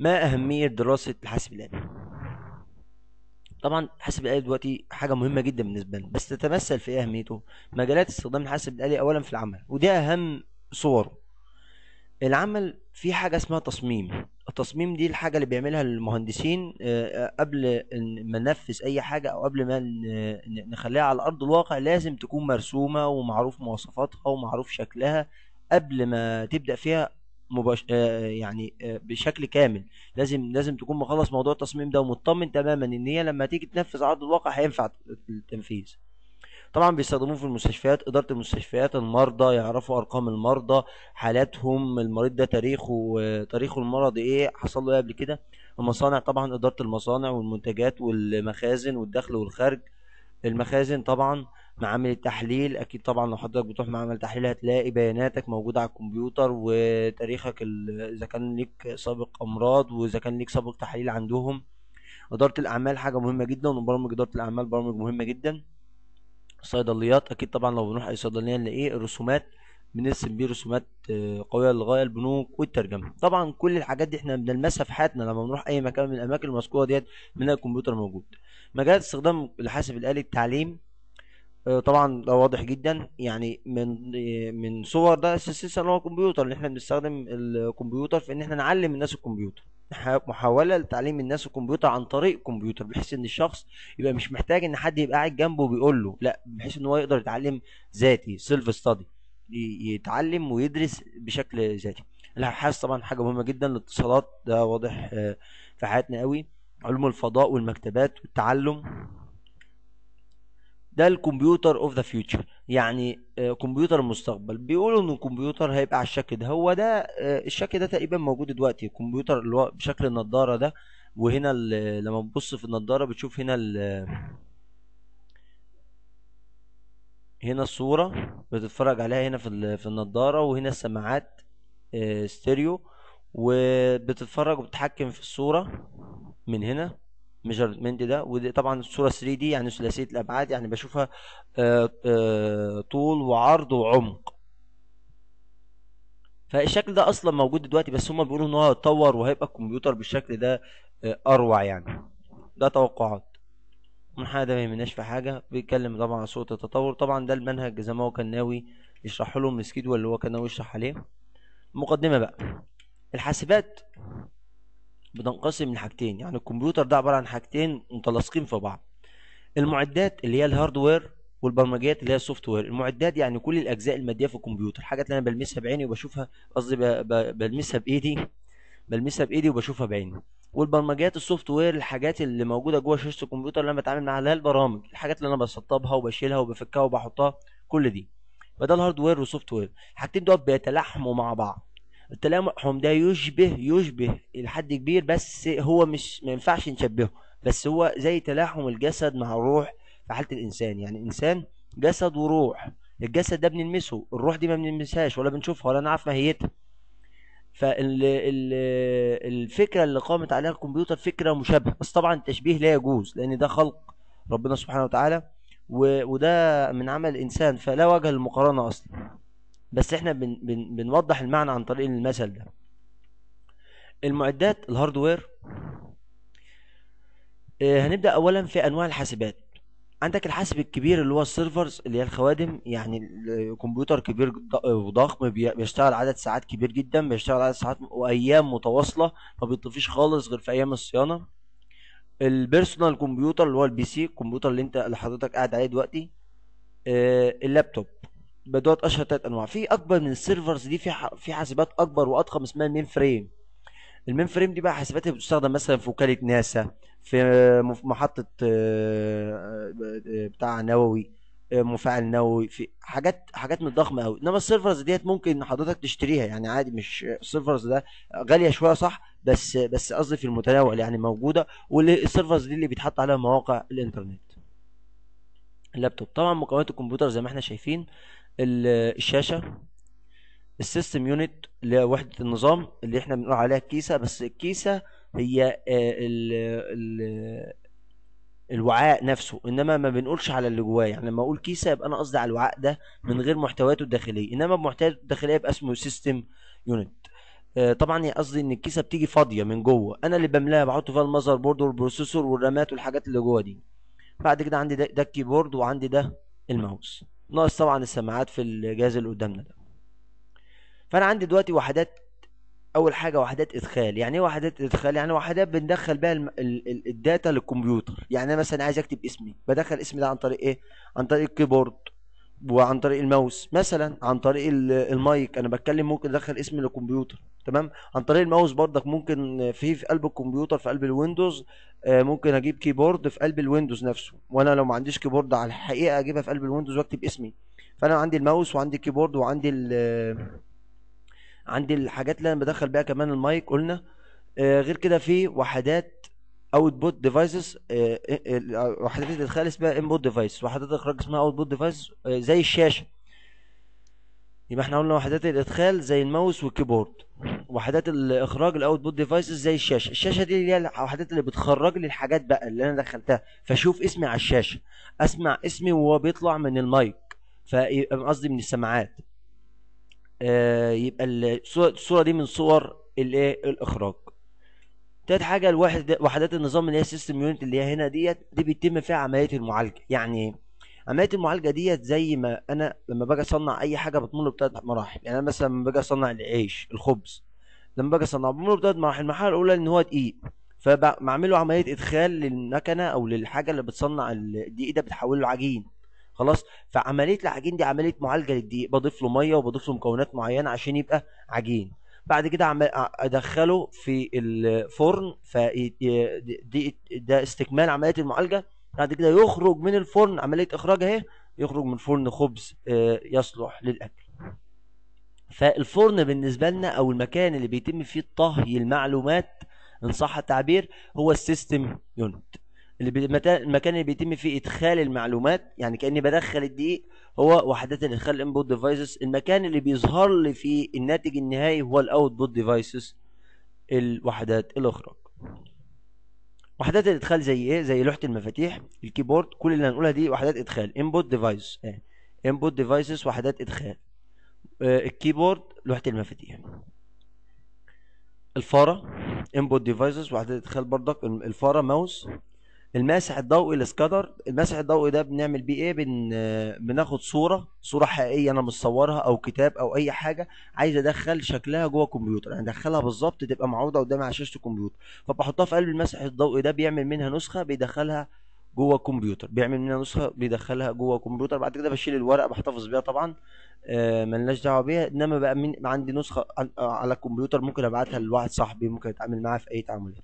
ما أهمية دراسة الحاسب الآلي طبعا الحاسب الآلي دلوقتي حاجة مهمة جدا بالنسبة لنا بس تتمثل في إيه أهميته مجالات استخدام الحاسب الآلي أولا في العمل ودي أهم صوره العمل في حاجة اسمها تصميم التصميم دي الحاجة اللي بيعملها المهندسين آه، آه، قبل ما ننفذ أي حاجة أو قبل ما نخليها على أرض الواقع لازم تكون مرسومة ومعروف مواصفاتها ومعروف شكلها قبل ما تبدأ فيها مباش... آه، يعني آه، بشكل كامل لازم لازم تكون مخلص موضوع التصميم ده ومطمن تماما ان هي لما تيجي تنفذ على ارض الواقع هينفع التنفيذ طبعا بيستخدموه في المستشفيات اداره المستشفيات المرضى يعرفوا ارقام المرضى حالاتهم المريض ده تاريخه تاريخه المرضي ايه حصل له ايه قبل كده المصانع طبعا اداره المصانع والمنتجات والمخازن والدخل والخارج المخازن طبعا معامل التحليل اكيد طبعا لو حضرتك بتروح معمل تحليل هتلاقي بياناتك موجوده على الكمبيوتر وتاريخك اذا كان ليك سابق امراض واذا كان ليك سابق تحليل عندهم اداره الاعمال حاجه مهمه جدا وبرامج اداره الاعمال برامج مهمه جدا الصيدليات اكيد طبعا لو بنروح اي صيدليه نلاقيه الرسومات بنرسم بيه رسومات قويه للغايه البنوك والترجمه طبعا كل الحاجات دي احنا بنلمسها في حياتنا لما بنروح اي مكان من الاماكن المذكوره ديت بنلاقي الكمبيوتر موجود مجالات استخدام الحاسب الالي التعليم آه، طبعا ده واضح جدا يعني من من صور ده اساسا هو الكمبيوتر ان احنا بنستخدم الكمبيوتر في ان احنا نعلم الناس الكمبيوتر محاوله لتعليم الناس الكمبيوتر عن طريق الكمبيوتر بحيث ان الشخص يبقى مش محتاج ان حد يبقى قاعد جنبه وبيقول له لا بحيث ان هو يقدر يتعلم ذاتي سيلف ستادي يتعلم ويدرس بشكل ذاتي الابحاث طبعا حاجه مهمه جدا الاتصالات ده واضح آه، في حياتنا قوي علوم الفضاء والمكتبات والتعلم ده الكمبيوتر اوف ذا فيوتشر يعني آه، كمبيوتر المستقبل بيقولوا ان الكمبيوتر هيبقى على الشكل ده هو ده آه، الشكل ده تقريبا موجود دلوقتي الكمبيوتر اللي هو بشكل النضاره ده وهنا لما تبص في النضاره بتشوف هنا هنا الصوره بتتفرج عليها هنا في في النضاره وهنا السماعات آه، ستيريو وبتتفرج وبتتحكم في الصوره من هنا ميجرمنت ده وطبعا الصوره 3 دي يعني ثلاثيه الابعاد يعني بشوفها آآ آه، آآ آه، طول وعرض وعمق فالشكل ده اصلا موجود دلوقتي بس هما بيقولوا ان هو هيتطور وهيبقى الكمبيوتر بالشكل ده آه، اروع يعني ده توقعات ده ما يهمناش في حاجه بيتكلم طبعا عن صوره التطور طبعا ده المنهج زي ما هو كان ناوي يشرحه لهم السكيدول اللي هو كان ناوي يشرح عليه مقدمه بقى الحاسبات بتنقسم لحاجتين يعني الكمبيوتر ده عباره عن حاجتين متلاصقين في بعض المعدات اللي هي الهاردوير والبرمجيات اللي هي السوفت وير المعدات يعني كل الاجزاء الماديه في الكمبيوتر الحاجات اللي انا بلمسها بعيني وبشوفها قصدي بلمسها بايدي بلمسها بايدي وبشوفها بعيني والبرمجيات السوفت وير الحاجات اللي موجوده جوه شاشه الكمبيوتر اللي انا بتعامل معاها اللي هي البرامج الحاجات اللي انا بسطبها وبشيلها وبفكها وبحطها كل دي فده الهاردوير والسوفت وير الحاجتين دول بيتلاحموا مع بعض التلامح ده يشبه يشبه لحد كبير بس هو مش ما ينفعش نشبهه بس هو زي تلاحم الجسد مع الروح في حاله الانسان يعني انسان جسد وروح الجسد ده بنلمسه الروح دي ما بنلمسهاش ولا بنشوفها ولا نعرف ماهيتها فالفكره اللي قامت عليها الكمبيوتر فكره مشابهه بس طبعا التشبيه لا يجوز لان ده خلق ربنا سبحانه وتعالى وده من عمل الانسان فلا وجه للمقارنه اصلا بس احنا بن بن بنوضح المعنى عن طريق المثل ده المعدات الهاردوير آه، هنبدأ أولا في أنواع الحاسبات عندك الحاسب الكبير اللي هو السيرفرز اللي هي الخوادم يعني الكمبيوتر كبير وضخم بيشتغل عدد ساعات كبير جدا بيشتغل عدد ساعات وايام متواصله ما بيطفيش خالص غير في ايام الصيانه البيرسونال كمبيوتر اللي هو البي سي الكمبيوتر اللي انت اللي حضرتك قاعد عليه دلوقتي آه، اللابتوب بدوت اشهر ثلاث انواع في اكبر من السيرفرز دي في في حاسبات اكبر واضخم اسمها المين فريم المين فريم دي بقى حاسبات اللي بتستخدم مثلا في وكاله ناسا في محطه آه، آه، آه، بتاع نووي مفاعل نووي في حاجات حاجات من الضخمه قوي انما السيرفرز ديت ممكن حضرتك تشتريها يعني عادي مش السيرفرز ده غاليه شويه صح بس بس قصدي في المتناول يعني موجوده والسيرفرز دي اللي بيتحط عليها مواقع الانترنت اللابتوب طبعا مكونات الكمبيوتر زي ما احنا شايفين الشاشة السيستم يونت اللي هي وحدة النظام اللي احنا بنقول عليها الكيسة بس الكيسة هي آه، ال ال الوعاء نفسه انما ما بنقولش على اللي جواه يعني لما اقول كيسه يبقى انا قصدي على الوعاء ده من غير محتوياته الداخليه انما بمحتوياته الداخليه يبقى اسمه سيستم يونت آه، طبعا يا قصدي ان الكيسه بتيجي فاضيه من جوه انا اللي بملاها بحط فيها المذر بورد والبروسيسور والرامات والحاجات اللي جوه دي بعد كده عندي ده, ده الكيبورد وعندي ده الماوس ناقص طبعا السماعات في الجهاز اللي قدامنا ده فانا عندي دلوقتي وحدات اول حاجه وحدات ادخال يعني ايه وحدات ادخال يعني وحدات بندخل بيها الداتا للكمبيوتر يعني انا مثلا عايز اكتب اسمي بدخل اسمي ده عن طريق ايه عن طريق الكيبورد وعن طريق الماوس مثلا عن طريق المايك انا بتكلم ممكن ادخل اسمي للكمبيوتر تمام عن طريق الماوس بردك ممكن في في قلب الكمبيوتر في قلب الويندوز آه، ممكن اجيب كيبورد في قلب الويندوز نفسه وانا لو ما عنديش كيبورد على الحقيقه اجيبها في قلب الويندوز واكتب اسمي فانا عندي الماوس وعندي الكيبورد وعندي ال آه، عندي الحاجات اللي انا بدخل بيها كمان المايك قلنا آه، غير كده في وحدات اوتبوت ديفايسز وحدات الادخال اسمها انبوت ديفايس وحدات الاخراج اسمها اوتبوت ديفايس زي الشاشه يبقى احنا قلنا وحدات الادخال زي الماوس والكيبورد وحدات الاخراج الاوتبوت ديفايسز زي الشاشه الشاشه دي اللي هي الوحدات اللي بتخرج لي الحاجات بقى اللي انا دخلتها فاشوف اسمي على الشاشه اسمع اسمي وهو بيطلع من المايك قصدي من السماعات آه يبقى الصوره دي من صور الايه الاخراج تالت حاجه الواحد وحدات النظام اللي هي سيستم يونت اللي هي هنا ديت دي بيتم فيها عمليه المعالجه يعني ايه عمليه المعالجه ديت زي ما انا لما باجي اصنع اي حاجه بتمر بثلاث مراحل يعني انا مثلا لما باجي اصنع العيش الخبز لما باجي اصنعه بمر بثلاث مراحل المرحله الاولى ان هو دقيق فبعمله عمليه ادخال للمكنه او للحاجه اللي بتصنع الدقيق ده بتحوله لعجين خلاص فعمليه العجين دي عمليه معالجه للدقيق بضيف له ميه وبضيف له مكونات معينه عشان يبقى عجين بعد كده عم ادخله في الفرن فدي ده استكمال عمليه المعالجه بعد كده يخرج من الفرن عملية إخراج أهي يخرج من فرن خبز آه، يصلح للأكل فالفرن بالنسبة لنا أو المكان اللي بيتم فيه طهي المعلومات إن صح التعبير هو السيستم يونت المكان اللي بيتم فيه إدخال المعلومات يعني كأني بدخل الدقيق هو وحدات الإدخال الانبوت ديفايسز المكان اللي بيظهر لي فيه الناتج النهائي هو الأوتبوت ديفايسز الوحدات الإخراج وحدات الادخال زي ايه زي لوحه المفاتيح الكيبورد كل اللي هنقولها دي وحدات ادخال انبوت ديفايس انبوت ديفايسز وحدات ادخال آه الكيبورد لوحه المفاتيح الفاره انبوت ديفايسز وحدات ادخال برضك الفاره ماوس الماسح الضوئي الاسكادر الماسح الضوئي ده بنعمل بيه ايه بن... بناخد صوره صوره حقيقيه انا مصورها او كتاب او اي حاجه عايز ادخل شكلها جوه الكمبيوتر يعني ادخلها بالظبط تبقى معروضه قدامي على شاشه الكمبيوتر فبحطها في قلب الماسح الضوئي ده بيعمل منها نسخه بيدخلها جوه الكمبيوتر بيعمل منها نسخه بيدخلها جوه الكمبيوتر بعد كده بشيل الورقه بحتفظ بيها طبعا آه ملناش دعوه بيها انما بقى من عندي نسخه آه، على الكمبيوتر ممكن ابعتها لواحد صاحبي ممكن اتعامل معاه في اي تعاملات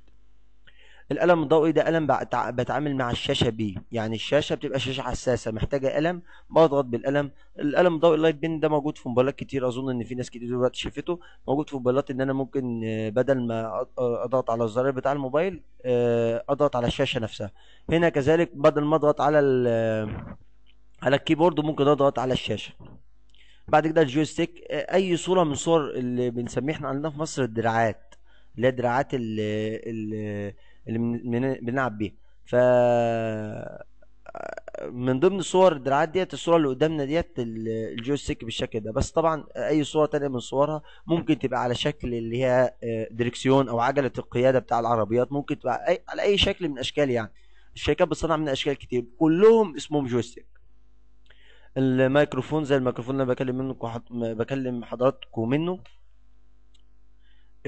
القلم الضوئي ده قلم بتعامل مع الشاشه بيه يعني الشاشه بتبقى شاشه حساسه محتاجه قلم بضغط بالقلم القلم الضوئي اللايت بين ده موجود في موبايلات كتير اظن ان في ناس كتير دلوقتي شافته موجود في موبايلات ان انا ممكن آه، بدل ما آه، اضغط على الزرار بتاع الموبايل آه، اضغط على الشاشه نفسها هنا كذلك بدل ما اضغط على على الكيبورد ممكن اضغط على الشاشه بعد كده الجويستيك اي صوره من صور اللي بنسميه احنا عندنا في مصر الدراعات اللي هي دراعات ال اللي بنلعب بيها ف من ضمن صور الدراعات ديت الصوره اللي قدامنا ديت الجويستيك بالشكل ده بس طبعا اي صوره تانية من صورها ممكن تبقى على شكل اللي هي آه، دريكسيون او عجله القياده بتاع العربيات ممكن تبقى أي على اي شكل من اشكال يعني الشركات بتصنع من اشكال كتير كلهم اسمهم جويستيك الميكروفون زي الميكروفون اللي انا بكلم منكم بكلم حضراتكم منه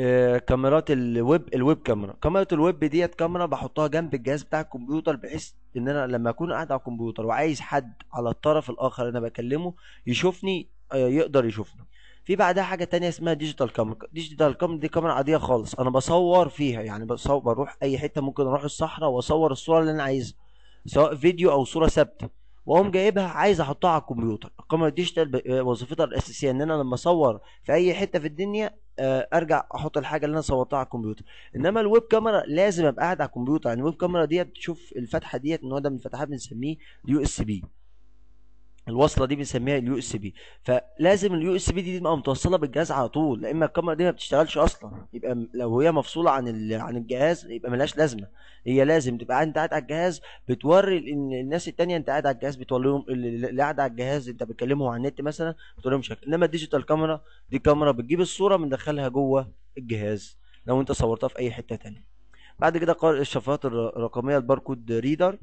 آه، كاميرات الويب الويب كاميرا كاميرا الويب ديت كاميرا بحطها جنب الجهاز بتاع الكمبيوتر بحيث ان انا لما اكون قاعد على الكمبيوتر وعايز حد على الطرف الاخر انا بكلمه يشوفني آه، يقدر يشوفني في بعدها حاجه تانية اسمها ديجيتال كاميرا ديجيتال كاميرا دي كاميرا عاديه خالص انا بصور فيها يعني بصور بروح اي حته ممكن اروح الصحراء واصور الصوره اللي انا عايزها سواء فيديو او صوره ثابته واقوم جايبها عايز احطها على الكمبيوتر الكاميرا الديجيتال آه، وظيفتها الاساسيه ان انا لما اصور في اي حته في الدنيا آه، ارجع احط الحاجه اللي انا صورتها على الكمبيوتر انما الويب كاميرا لازم ابقى قاعد على الكمبيوتر يعني الويب كاميرا ديت تشوف الفتحه ديت ان هو ده من الفتحات بنسميه يو اس بي الوصله دي بنسميها اليو اس بي فلازم اليو اس بي دي تبقى متوصله بالجهاز على طول لا اما الكاميرا دي ما بتشتغلش اصلا يبقى لو هي مفصوله عن عن الجهاز يبقى ملهاش لازمه هي لازم تبقى انت قاعد على الجهاز بتوري الناس الثانيه انت قاعد على الجهاز بتوريهم اللي قاعد على الجهاز انت بتكلمه على النت مثلا بتوريهم شكل انما الديجيتال كاميرا دي كاميرا بتجيب الصوره مندخلها جوه الجهاز لو انت صورتها في اي حته ثانيه بعد كده قارئ الشفرات الرقميه الباركود ريدر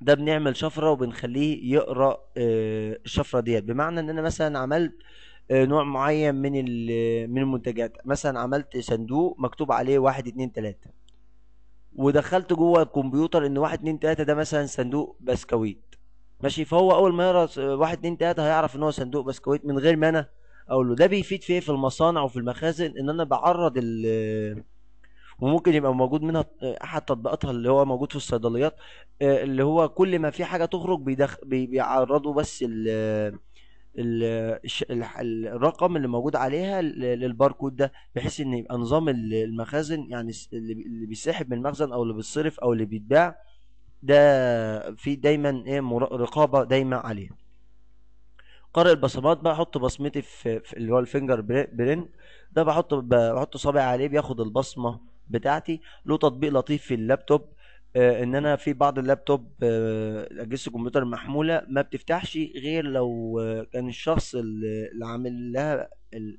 ده بنعمل شفره وبنخليه يقرا آه، الشفره ديت بمعنى ان انا مثلا عملت آه، نوع معين من من المنتجات مثلا عملت صندوق مكتوب عليه واحد اتنين تلاته ودخلت جوه الكمبيوتر ان واحد اتنين تلاته ده مثلا صندوق بسكويت ماشي فهو اول ما يقرا آه، واحد اتنين تلاته هيعرف ان هو صندوق بسكويت من غير ما انا اقول له ده بيفيد في ايه في المصانع وفي المخازن ان انا بعرض ال وممكن يبقى موجود منها احد آه، تطبيقاتها اللي هو موجود في الصيدليات آه، اللي هو كل ما في حاجه تخرج بيدخ... بيعرضوا بس ال الرقم اللي موجود عليها للباركود ده بحيث ان يبقى نظام المخازن يعني اللي بيسحب من المخزن او اللي بيتصرف او اللي بيتباع ده في دايما ايه رقابه دايما عليه قارئ البصمات بقى احط بصمتي في اللي هو الفينجر برين ده بحط بحط صابعي عليه بياخد البصمه بتاعتي له تطبيق لطيف في اللابتوب آه، ان انا في بعض اللابتوب آه، اجهزه الكمبيوتر المحموله ما بتفتحش غير لو آه، كان الشخص اللي عامل لها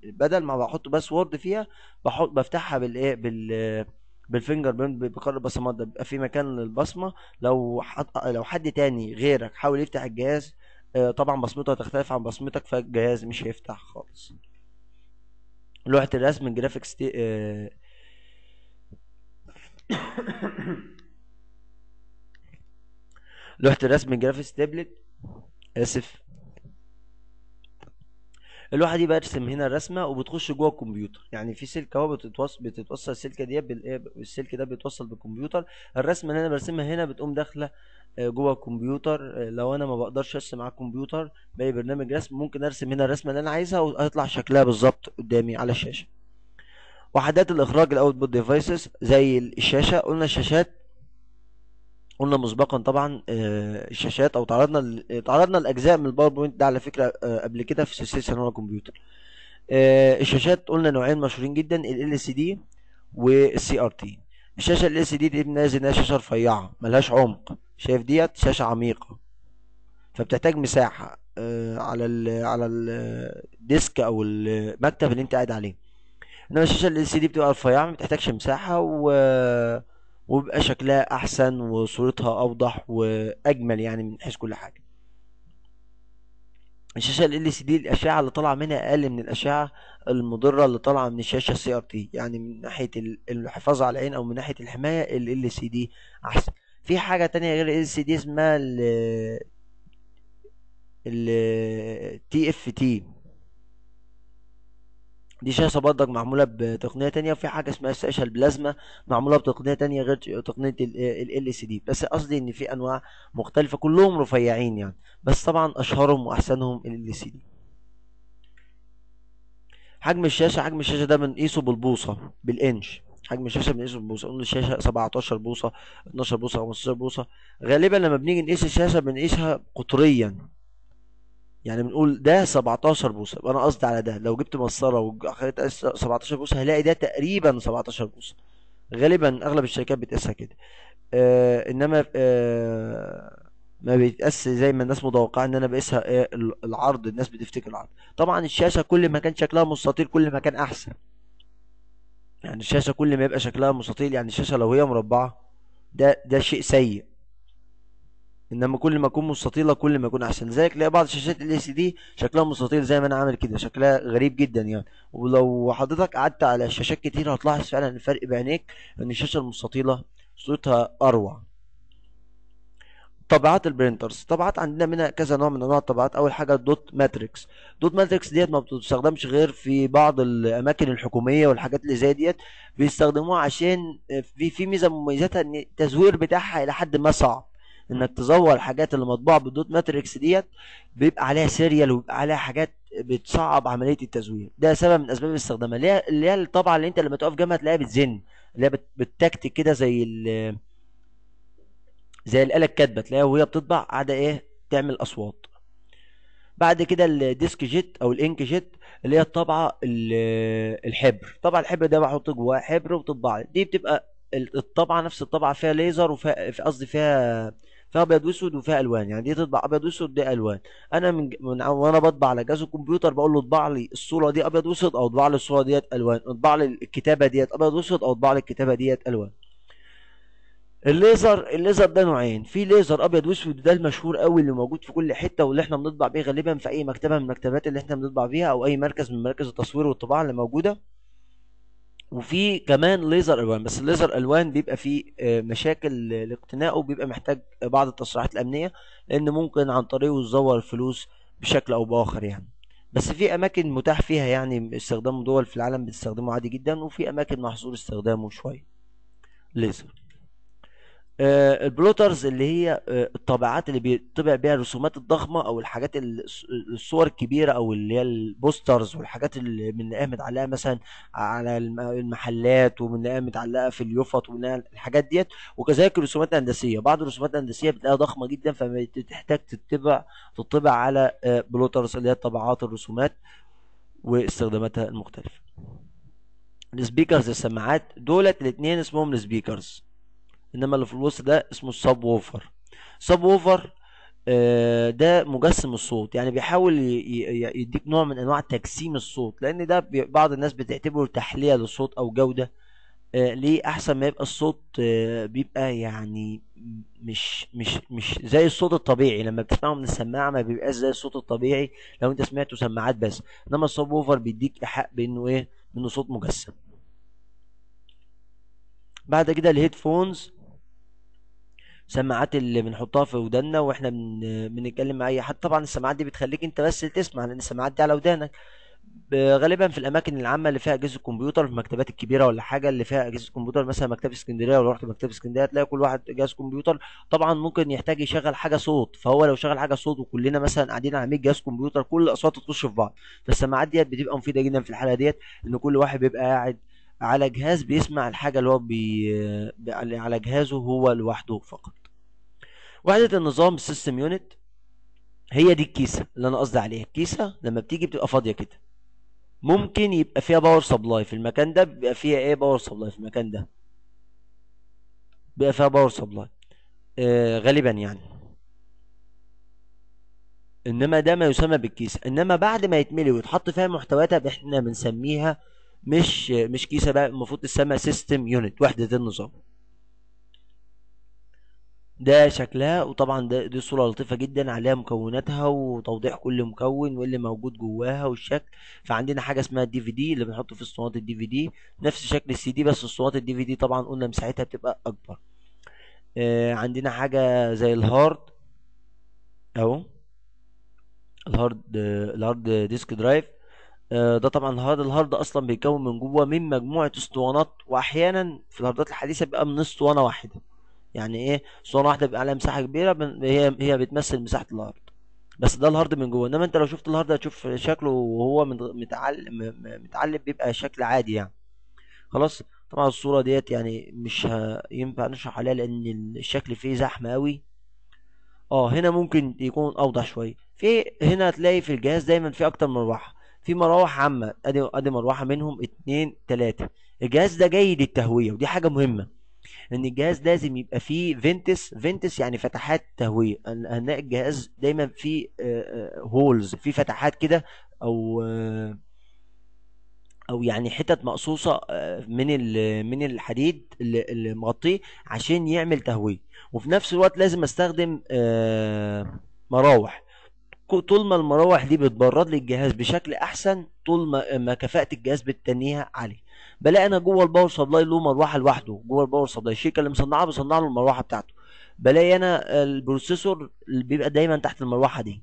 بدل ما بحط باسورد فيها بحط بفتحها بالايه بال إيه، بالفينجر برنت بقرر البصمات ده بيبقى في مكان للبصمه لو حط لو حد تاني غيرك حاول يفتح الجهاز طبعا بصمته هتختلف عن بصمتك فالجهاز مش هيفتح خالص لوحة الرسم الجرافيكس لوحة الرسم الجرافيكس تابلت اسف اللوحه دي برسم هنا الرسمه وبتخش جوه الكمبيوتر يعني في سلك اهو بتتوصل بتتوصل السلكه دي السلك ده بيتوصل بالكمبيوتر الرسمه اللي انا برسمها هنا بتقوم داخله آه، جوه الكمبيوتر آه، لو انا ما بقدرش ارسم على الكمبيوتر باي برنامج رسم ممكن ارسم هنا الرسمه اللي انا عايزها وهيطلع شكلها بالظبط قدامي على الشاشه وحدات الاخراج الاوتبوت ديفايسز زي الشاشه قلنا الشاشات قلنا مسبقا طبعا آه، الشاشات او تعرضنا تعرضنا لاجزاء من الباوربوينت ده على فكره آه، قبل كده في سلسله سنه كمبيوتر آه، الشاشات قلنا نوعين مشهورين جدا ال سي دي والسي ار تي الشاشه ال سي دي دي بنلاقي انها شاشه رفيعه ملهاش عمق شايف ديت شاشه عميقه فبتحتاج مساحه على ال على الديسك او المكتب اللي انت قاعد عليه انما الشاشه ال سي دي بتبقى رفيعه ما بتحتاجش مساحه و وبيبقى شكلها احسن وصورتها اوضح واجمل يعني من حيث كل حاجه الشاشه ال سي دي الاشعه اللي طالعه منها اقل من الاشعه المضره اللي طالعه من الشاشه السي ار تي يعني من ناحيه الحفاظ على العين او من ناحيه الحمايه ال سي دي احسن في حاجه تانية غير ال سي دي اسمها ال ال تي اف تي دي شاشة برضك معمولة بتقنية تانية وفي حاجة اسمها الشاشة البلازما معمولة بتقنية تانية غير تقنية ال ال سي دي بس قصدي ان في انواع مختلفة كلهم رفيعين يعني بس طبعا اشهرهم واحسنهم ال ال سي دي حجم الشاشة حجم الشاشة ده بنقيسه بالبوصة بالانش حجم الشاشه بنقيسه بالبوصه قلنا الشاشه 17 بوصه 12 بوصه 15 بوصه غالبا لما بنيجي نقيس الشاشه بنقيسها قطريا يعني بنقول ده 17 بوصه يبقى انا قصدي على ده لو جبت مسطره وخليت 17 بوصه هلاقي ده تقريبا 17 بوصه غالبا اغلب الشركات بتقيسها كده آه انما آه ما بيتقاس زي ما الناس متوقعه ان انا بقيسها آه، العرض الناس بتفتكر العرض طبعا الشاشه كل ما كان شكلها مستطيل كل ما كان احسن يعني الشاشه كل ما يبقى شكلها مستطيل يعني الشاشه لو هي مربعه ده ده شيء سيء انما كل ما اكون مستطيله كل ما يكون احسن زيك تلاقي بعض شاشات ال سي دي شكلها مستطيل زي ما انا عامل كده شكلها غريب جدا يعني ولو حضرتك قعدت على الشاشات كتير هتلاحظ فعلا الفرق بعينيك ان الشاشه المستطيله صوتها اروع طبعات البرينترز طبعات عندنا منها كذا نوع من انواع الطبعات اول حاجه الدوت ماتريكس دوت ماتريكس ديت ما بتستخدمش غير في بعض الاماكن الحكوميه والحاجات اللي زي ديت بيستخدموها عشان في في ميزه من مميزاتها ان التزوير بتاعها الى حد ما صعب انك تزور حاجات اللي مطبوعه بالدوت ماتريكس ديت بيبقى عليها سيريال وبيبقى عليها حاجات بتصعب عمليه التزوير ده سبب من اسباب استخدامها اللي هي طبعا اللي انت لما تقف جنبها تلاقيها بتزن اللي هي بالتكتيك كده زي ال زي الاله الكاتبه تلاقيها وهي بتطبع قاعده ايه تعمل اصوات بعد كده الديسك جيت او الانك جيت اللي هي الطبعه الحبر طبعا الحبر ده بحط جواه حبر وبتطبع دي بتبقى الطبعه نفس الطبعه فيها ليزر وفيها قصدي فيها فيها ابيض واسود وفيها الوان يعني دي تطبع ابيض واسود دي الوان انا من, من وانا بطبع على جهاز الكمبيوتر بقول له اطبع لي الصوره دي ابيض واسود او اطبع لي الصوره ديت الوان اطبع لي الكتابه ديت ابيض واسود او اطبع لي الكتابه ديت الوان الليزر الليزر ده نوعين في ليزر ابيض واسود ده المشهور قوي اللي موجود في كل حته واللي احنا بنطبع بيه غالبا في اي مكتبه من المكتبات اللي احنا بنطبع بيها او اي مركز من مراكز التصوير والطباعه اللي موجوده وفي كمان ليزر الوان بس الليزر الوان بيبقى فيه آه، مشاكل الاقتناء بيبقى محتاج بعض التصريحات الامنيه لان ممكن عن طريقه تزور الفلوس بشكل او باخر يعني بس في اماكن متاح فيها يعني استخدام دول في العالم بتستخدمه عادي جدا وفي اماكن محظور استخدامه شويه ليزر آه، البلوترز اللي هي آه، الطابعات اللي بيطبع بيها الرسومات الضخمه او الحاجات الصور الكبيره او اللي هي البوسترز والحاجات اللي بنلاقيها متعلقه مثلا على المحلات وبنلاقيها متعلقه في اليوفط وبنلاقيها الحاجات ديت وكذلك الرسومات الهندسيه بعض الرسومات الهندسيه بتلاقيها ضخمه جدا فبتحتاج تتبع تطبع على آه، بلوترز اللي هي الطابعات الرسومات واستخداماتها المختلفه السبيكرز السماعات دولت الاثنين اسمهم السبيكرز انما اللي في الوسط ده اسمه السب ووفر الساب ووفر ده مجسم الصوت يعني بيحاول يديك نوع من انواع تجسيم الصوت لان ده بعض الناس بتعتبره تحليه للصوت او جوده آه، ليه احسن ما يبقى الصوت آه، بيبقى يعني مش مش مش زي الصوت الطبيعي لما بتسمعه من السماعه ما بيبقاش زي الصوت الطبيعي لو انت سمعته سماعات بس انما السب ووفر بيديك ايحاء بانه ايه بانه صوت مجسم بعد كده الهيدفونز سماعات اللي بنحطها في ودانا واحنا بن... بنتكلم مع اي حد طبعا السماعات دي بتخليك انت بس تسمع لان السماعات دي على ودانك غالبا في الاماكن العامه اللي فيها اجهزه كمبيوتر في المكتبات الكبيره ولا حاجه اللي فيها اجهزه كمبيوتر مثلا مكتبه اسكندريه لو رحت مكتبه اسكندريه تلاقي كل واحد جهاز كمبيوتر طبعا ممكن يحتاج يشغل حاجه صوت فهو لو شغل حاجه صوت وكلنا مثلا قاعدين على 100 جهاز كمبيوتر كل الاصوات تخش في بعض فالسماعات ديت بتبقى مفيده جدا في الحاله ديت ان كل واحد بيبقى قاعد على جهاز بيسمع الحاجه اللي هو بي... على جهازه هو لوحده فقط وحدة النظام السيستم يونت هي دي الكيسة اللي انا قصدي عليها الكيسة لما بتيجي بتبقى فاضية كده ممكن يبقى فيها باور سبلاي في المكان ده بيبقى فيها ايه باور سبلاي في المكان ده بيبقى فيها باور سبلاي آه غالبا يعني انما ده ما يسمى بالكيسه انما بعد ما يتملي ويتحط فيها محتوياتها احنا بنسميها مش مش كيسه بقى المفروض تسمى سيستم يونت وحده النظام ده شكلها وطبعا ده دي صورة لطيفة جدا عليها مكوناتها وتوضيح كل مكون واللي موجود جواها والشكل فعندنا حاجة اسمها الدي في دي اللي بنحطه في اسطوانات الدي في دي نفس شكل السي دي بس اسطوانات الدي في دي طبعا قلنا مساحتها بتبقى أكبر آه عندنا حاجة زي الهارد أهو الهارد الهارد ديسك درايف آه، ده طبعا الهارد الهارد اصلا بيتكون من جوه من مجموعه اسطوانات واحيانا في الهاردات الحديثه بيبقى من اسطوانه واحده يعني ايه صورة واحده بيبقى عليها مساحه كبيره هي هي بتمثل مساحه الارض بس ده الهارد من جوه انما انت لو شفت الهارد هتشوف شكله وهو متعلم متعلم بيبقى شكل عادي يعني خلاص طبعا الصوره ديت يعني مش ينفع نشرح عليها لان الشكل فيه زحمه اوي اه هنا ممكن يكون اوضح شويه في هنا هتلاقي في الجهاز دايما في اكتر من مروحه في مراوح عامه ادي ادي مروحه منهم اتنين تلاته الجهاز ده جيد للتهوية ودي حاجه مهمه ان الجهاز لازم يبقى فيه فينتس فينتس يعني فتحات تهويه هنلاقي الجهاز دايما فيه هولز آه، آه، فيه فتحات كده او آه، او يعني حتت مقصوصه من من الحديد اللي مغطيه عشان يعمل تهويه وفي نفس الوقت لازم استخدم مراوح طول ما المراوح دي بتبرد لي الجهاز بشكل احسن طول ما كفاءه الجهاز بتتنيها عاليه بلاقي انا جوه الباور سبلاي له مروحه لوحده جوه الباور سبلاي الشركه اللي مصنعاه بصنع له المروحه بتاعته بلاقي انا البروسيسور اللي بيبقى دايما تحت المروحه دي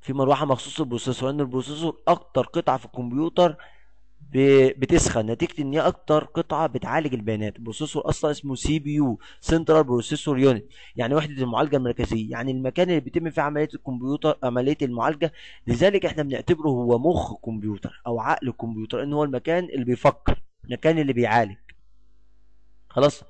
في مروحه مخصوص للبروسيسور لان البروسيسور اكتر قطعه في الكمبيوتر بتسخن نتيجه ان هي اكتر قطعه بتعالج البيانات البروسيسور اصلا اسمه سي بي يو سنترال بروسيسور يونت يعني وحده المعالجه المركزيه يعني المكان اللي بيتم فيه عمليه الكمبيوتر عمليه المعالجه لذلك احنا بنعتبره هو مخ الكمبيوتر او عقل الكمبيوتر ان هو المكان اللي بيفكر المكان اللي بيعالج خلاص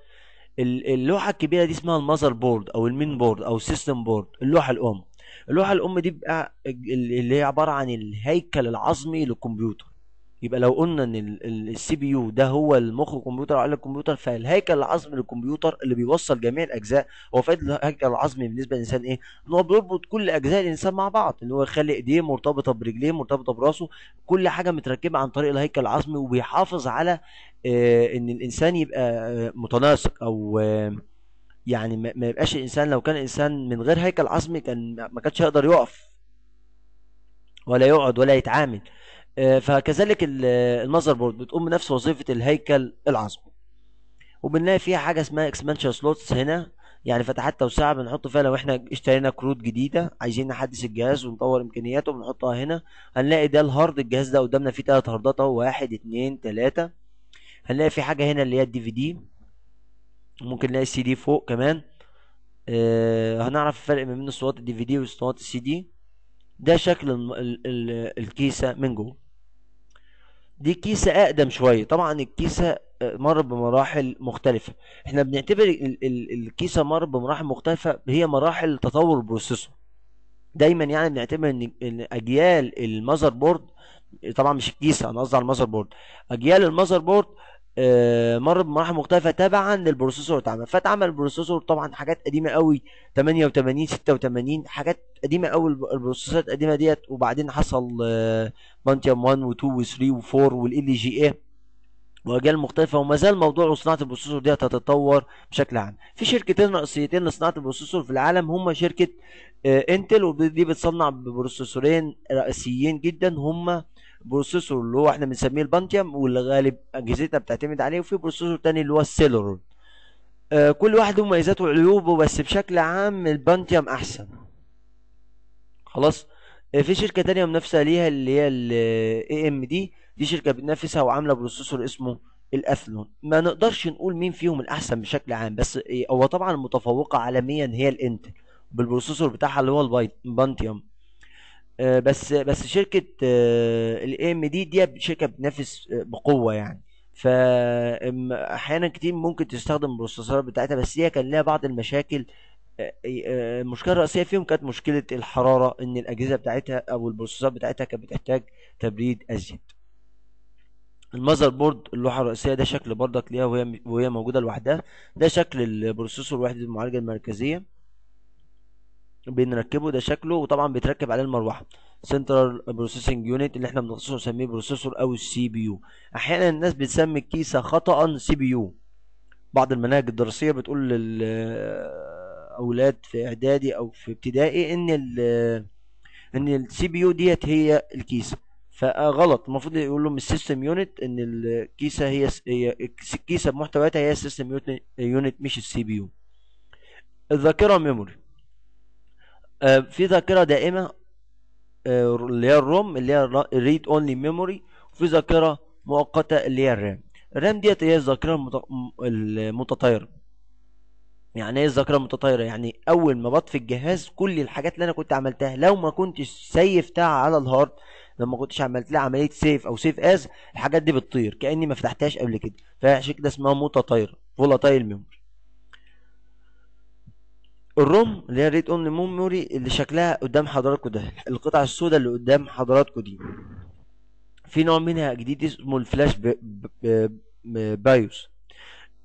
اللوحه الكبيره دي اسمها المذر بورد او المين بورد او السيستم بورد اللوحه الام اللوحه الام دي بقى اللي هي عباره عن الهيكل العظمي للكمبيوتر يبقى لو قلنا ان السي بي يو ده هو المخ الكمبيوتر وعقل الكمبيوتر فالهيكل العظمي للكمبيوتر اللي بيوصل جميع الاجزاء هو فائده الهيكل العظمي بالنسبه للانسان ايه؟ ان هو بيربط كل اجزاء الانسان مع بعض ان هو يخلي ايديه مرتبطه برجليه مرتبطه براسه كل حاجه متركبه عن طريق الهيكل العظمي وبيحافظ على آه ان الانسان يبقى آه، متناسق او آه يعني ما يبقاش الانسان لو كان انسان من غير هيكل عظمي كان ما كانش هيقدر يقف ولا يقعد ولا يتعامل آه، فكذلك آه، المذر بورد بتقوم بنفس وظيفه الهيكل العظمي وبنلاقي فيها حاجه اسمها اكسبانشن سلوتس هنا يعني فتحات توسعه بنحط فيها لو احنا اشترينا كروت جديده عايزين نحدث الجهاز ونطور امكانياته بنحطها هنا هنلاقي ده الهارد الجهاز ده قدامنا فيه تلات هاردات اهو واحد اتنين تلاته هنلاقي في حاجه هنا اللي هي الدي في دي ممكن نلاقي السي دي فوق كمان آه هنعرف الفرق ما بين اسطوات الدي في دي واسطوات السي دي ده شكل الكيسه من جوه دي كيسة أقدم شوية طبعا الكيسة آه، مر بمراحل مختلفة احنا بنعتبر الكيسة مر بمراحل مختلفة هي مراحل تطور البروسيسور دايما يعني بنعتبر ان اجيال المذر بورد طبعا مش الكيسة انا قصدي على المذر بورد اجيال المذر بورد آه، مر بمراحل مختلفه تبعا للبروسيسور اتعمل فاتعمل البروسيسور طبعا حاجات قديمه قوي 88 86 حاجات قديمه قوي البروسيسورات القديمه ديت وبعدين حصل بانتيوم 1 و2 و3 و4 والال جي اي واجيال مختلفه وما زال موضوع صناعه البروسيسور ديت هتتطور بشكل عام في شركتين رئيسيتين لصناعه البروسيسور في العالم هما شركه انتل آه، ودي بتصنع بروسيسورين رئيسيين جدا هما بروسيسور اللي هو احنا بنسميه البانتيوم واللي غالب اجهزتنا بتعتمد عليه وفي بروسيسور تاني اللي هو السيلرون آه كل واحد له مميزاته وعيوبه بس بشكل عام البانتيوم احسن خلاص آه في شركه تانية منافسه ليها اللي هي الاي ام آه، دي دي شركه بتنافسها وعامله بروسيسور اسمه الاثلون ما نقدرش نقول مين فيهم الاحسن بشكل عام بس هو طبعا المتفوقه عالميا هي الانتل بالبروسيسور بتاعها اللي هو البانتيوم آه، بس بس شركه الاي ام دي دي شركه بتنافس آه، بقوه يعني فاحيانا كتير ممكن تستخدم البروسيسورات بتاعتها بس هي كان لها بعض المشاكل آه، المشكله الرئيسيه فيهم كانت مشكله الحراره ان الاجهزه بتاعتها او البروسيسورات بتاعتها كانت بتحتاج تبريد ازيد المذر بورد اللوحه الرئيسيه ده شكل بردك ليها وهي وهي موجوده لوحدها ده شكل البروسيسور وحده المعالجه المركزيه بنركبه ده شكله وطبعا بيتركب عليه المروحه سنترال بروسيسنج يونت اللي احنا بنخصصه نسميه بروسيسور او السي بي يو احيانا الناس بتسمي الكيسه خطا سي بي يو بعض المناهج الدراسيه بتقول للاولاد في اعدادي او في ابتدائي ان ال ان السي بي يو ديت هي الكيسه فغلط المفروض يقول لهم السيستم يونت ان الكيسه هي الكيسه بمحتوياتها هي السيستم يونت مش السي بي يو الذاكره ميموري آه، في ذاكره دائمه آه، اللي هي الروم اللي هي الريد اونلي ميموري وفي ذاكره مؤقته اللي هي الرام الرام ديت هي الذاكره المتطايره يعني ايه الذاكره المتطايره يعني اول ما بطفي الجهاز كل الحاجات اللي انا كنت عملتها لو ما كنتش سيفتها على الهارد لما كنتش عملت لها عمليه سيف او سيف از الحاجات دي بتطير كاني ما فتحتهاش قبل كده فعشان كده اسمها متطايره فولاتايل ميموري الروم اللي هي الريد اونلي ميموري اللي شكلها قدام حضراتكم ده القطعه السوداء اللي قدام حضراتكم دي في نوع منها جديد اسمه الفلاش بايوس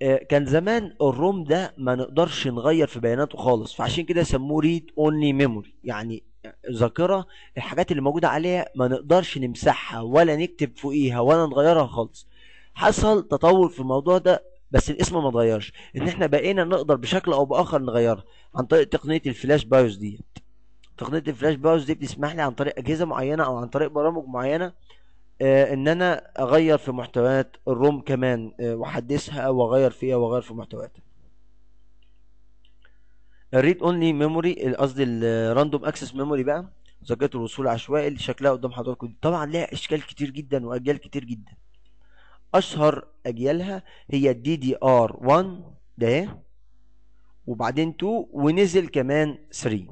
آه، كان زمان الروم ده ما نقدرش نغير في بياناته خالص فعشان كده سموه ريد اونلي ميموري يعني ذاكره الحاجات اللي موجوده عليها ما نقدرش نمسحها ولا نكتب فوقيها ولا نغيرها خالص حصل تطور في الموضوع ده بس الاسم ما اتغيرش ان احنا بقينا نقدر بشكل او باخر نغيرها عن طريق تقنيه الفلاش بايوس دي تقنيه الفلاش بايوس دي بتسمح لي عن طريق اجهزه معينه او عن طريق برامج معينه آه، ان انا اغير في محتويات الروم كمان آه، واحدثها واغير فيها واغير في محتوياتها الريد اونلي ميموري قصدي الراندوم اكسس ميموري بقى ذاكره الوصول العشوائي اللي شكلها قدام حضراتكم طبعا ليها اشكال كتير جدا واجيال كتير جدا اشهر اجيالها هي الدي دي ار 1 ده وبعدين 2 ونزل كمان 3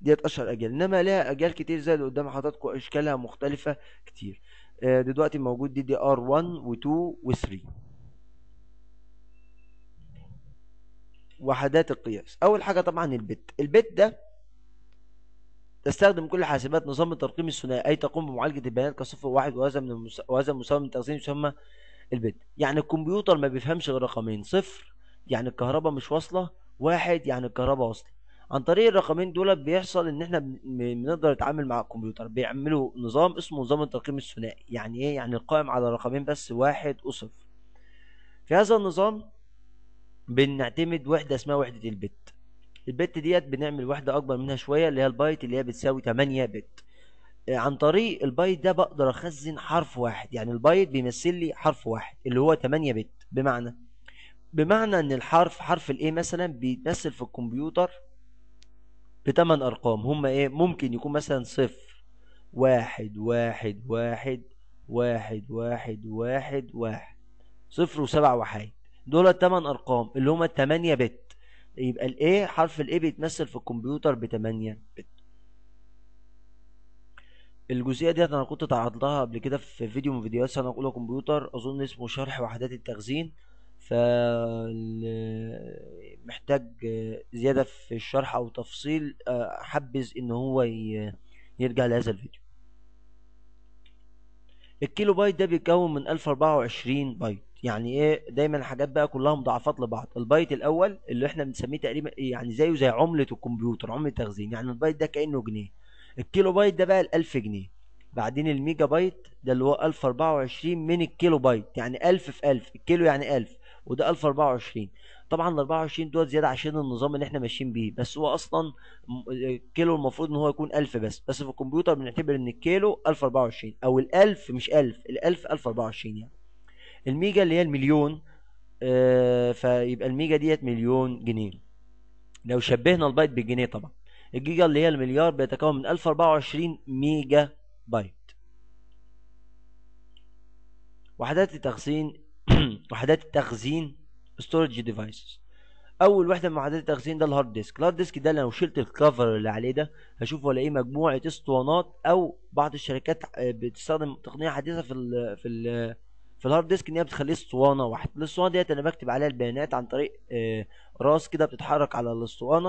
ديت اشهر اجيال انما لها اجيال كتير زي اللي قدام حضراتكم اشكالها مختلفه كتير آه، دلوقتي موجود دي دي ار 1 و2 و3 وحدات القياس اول حاجه طبعا البت البت ده تستخدم كل حاسبات نظام الترقيم الثنائي أي تقوم بمعالجة البيانات كصفر واحد وهذا من المس... وهذا مساوي من تقسيم يسمى البت يعني الكمبيوتر ما بيفهمش غير رقمين صفر يعني الكهرباء مش واصلة واحد يعني الكهرباء واصلة عن طريق الرقمين دول بيحصل ان احنا بنقدر نتعامل مع الكمبيوتر بيعملوا نظام اسمه نظام الترقيم الثنائي يعني ايه يعني القائم على رقمين بس واحد وصفر في هذا النظام بنعتمد وحدة اسمها وحدة البت البت ديت بنعمل واحدة أكبر منها شوية اللي هي البايت اللي هي بتساوي 8 بت آه، عن طريق البايت ده بقدر أخزن حرف واحد يعني البايت بيمثل لي حرف واحد اللي هو 8 بت بمعنى بمعنى إن الحرف حرف الإيه مثلا بيتمثل في الكمبيوتر بتمن أرقام هما إيه ممكن يكون مثلا صفر واحد واحد واحد واحد واحد واحد واحد صفر وسبع وحايد دول التمن أرقام اللي هما تمانية بت يبقى الايه حرف الايه بيتمثل في الكمبيوتر ب 8 بت الجزئيه ديت انا كنت تعرضتها لها قبل كده في فيديو من فيديوهات سنه اولى كمبيوتر اظن اسمه شرح وحدات التخزين ف محتاج زياده في الشرح او تفصيل آه، حبز ان هو يرجع لهذا الفيديو الكيلو بايت ده بيتكون من 1024 بايت يعني ايه دايما حاجات بقى كلها مضاعفات لبعض البايت الاول اللي احنا بنسميه تقريبا يعني زيه زي عمله الكمبيوتر عمله تخزين يعني البايت ده كانه جنيه الكيلو بايت ده بقى ال 1000 جنيه بعدين الميجا بايت ده اللي هو 1024 من الكيلو بايت يعني 1000 في 1000 الكيلو يعني 1000 وده 1024 طبعا ال 24 دول زياده عشان النظام اللي احنا ماشيين بيه بس هو اصلا الكيلو المفروض ان هو يكون 1000 بس بس في الكمبيوتر بنعتبر ان الكيلو 1024 او ال 1000 مش 1000 ال 1000 1024 يعني الميجا اللي هي المليون آه فيبقى الميجا ديت مليون جنيه لو شبهنا البايت بالجنيه طبعا الجيجا اللي هي المليار بيتكون من 1024 ميجا بايت وحدات التخزين وحدات التخزين ستورج ديفايسز اول وحده من وحدات التخزين ده الهارد ديسك الهارد ديسك ده لو شلت الكفر اللي عليه ده هشوف ولا ايه مجموعه اسطوانات او بعض الشركات آه، بتستخدم تقنيه حديثه في ال في ال في الهارد ديسك ان هي بتخليه اسطوانه واحده الاسطوانه ديت انا بكتب عليها البيانات عن طريق آه، راس كده بتتحرك على الاسطوانه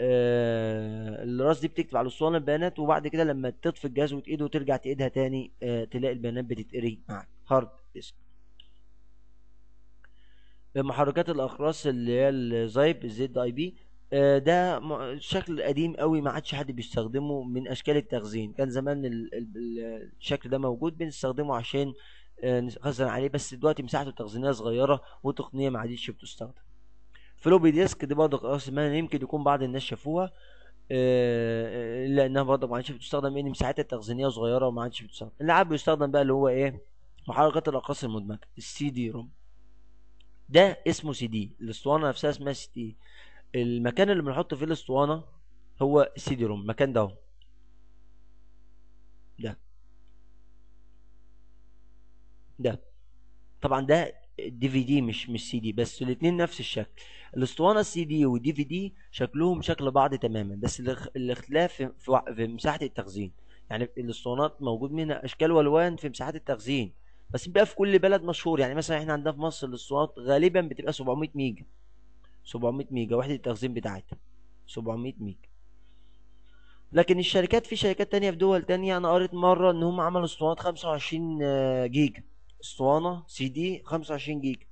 آه، الراس دي بتكتب على الاسطوانه البيانات وبعد كده لما تطفي الجهاز وتقيده وترجع تقيدها تاني آه، تلاقي البيانات بتتقري معاك هارد ديسك محركات الاقراص اللي هي الزايب زد اي بي ده شكل قديم قوي ما عادش حد بيستخدمه من اشكال التخزين كان زمان الشكل ده موجود بنستخدمه عشان نخزن عليه بس دلوقتي مساحته التخزينيه صغيره وتقنيه ما عادتش بتستخدم فلوبي ديسك دي برضه رأس المال يمكن يكون بعض الناس شافوها آه، آه، لانها برضه ما عادش بتستخدم لان مساحتها التخزينيه صغيره وما عادش بتستخدم اللي بيستخدم بقى اللي هو ايه محركات الاقراص المدمجه السي دي روم ده اسمه سي دي الاسطوانه نفسها اسمها سي دي المكان اللي بنحط فيه الاسطوانه هو السي دي روم المكان ده اهو ده ده طبعا ده دي في دي مش مش سي دي بس الاثنين نفس الشكل الاسطوانه السي دي والدي في دي شكلهم شكل بعض تماما بس الاختلاف في, في مساحه التخزين يعني الاسطوانات موجود منها اشكال والوان في مساحات التخزين بس بيبقى في كل بلد مشهور يعني مثلا احنا عندنا في مصر الاسطوانات غالبا بتبقى 700 ميجا 700 ميجا وحده التخزين بتاعتها 700 ميجا لكن الشركات في شركات تانية في دول تانية انا قريت مرة ان هم عملوا اسطوانات 25 آه، جيجا اسطوانه سي دي 25 جيجا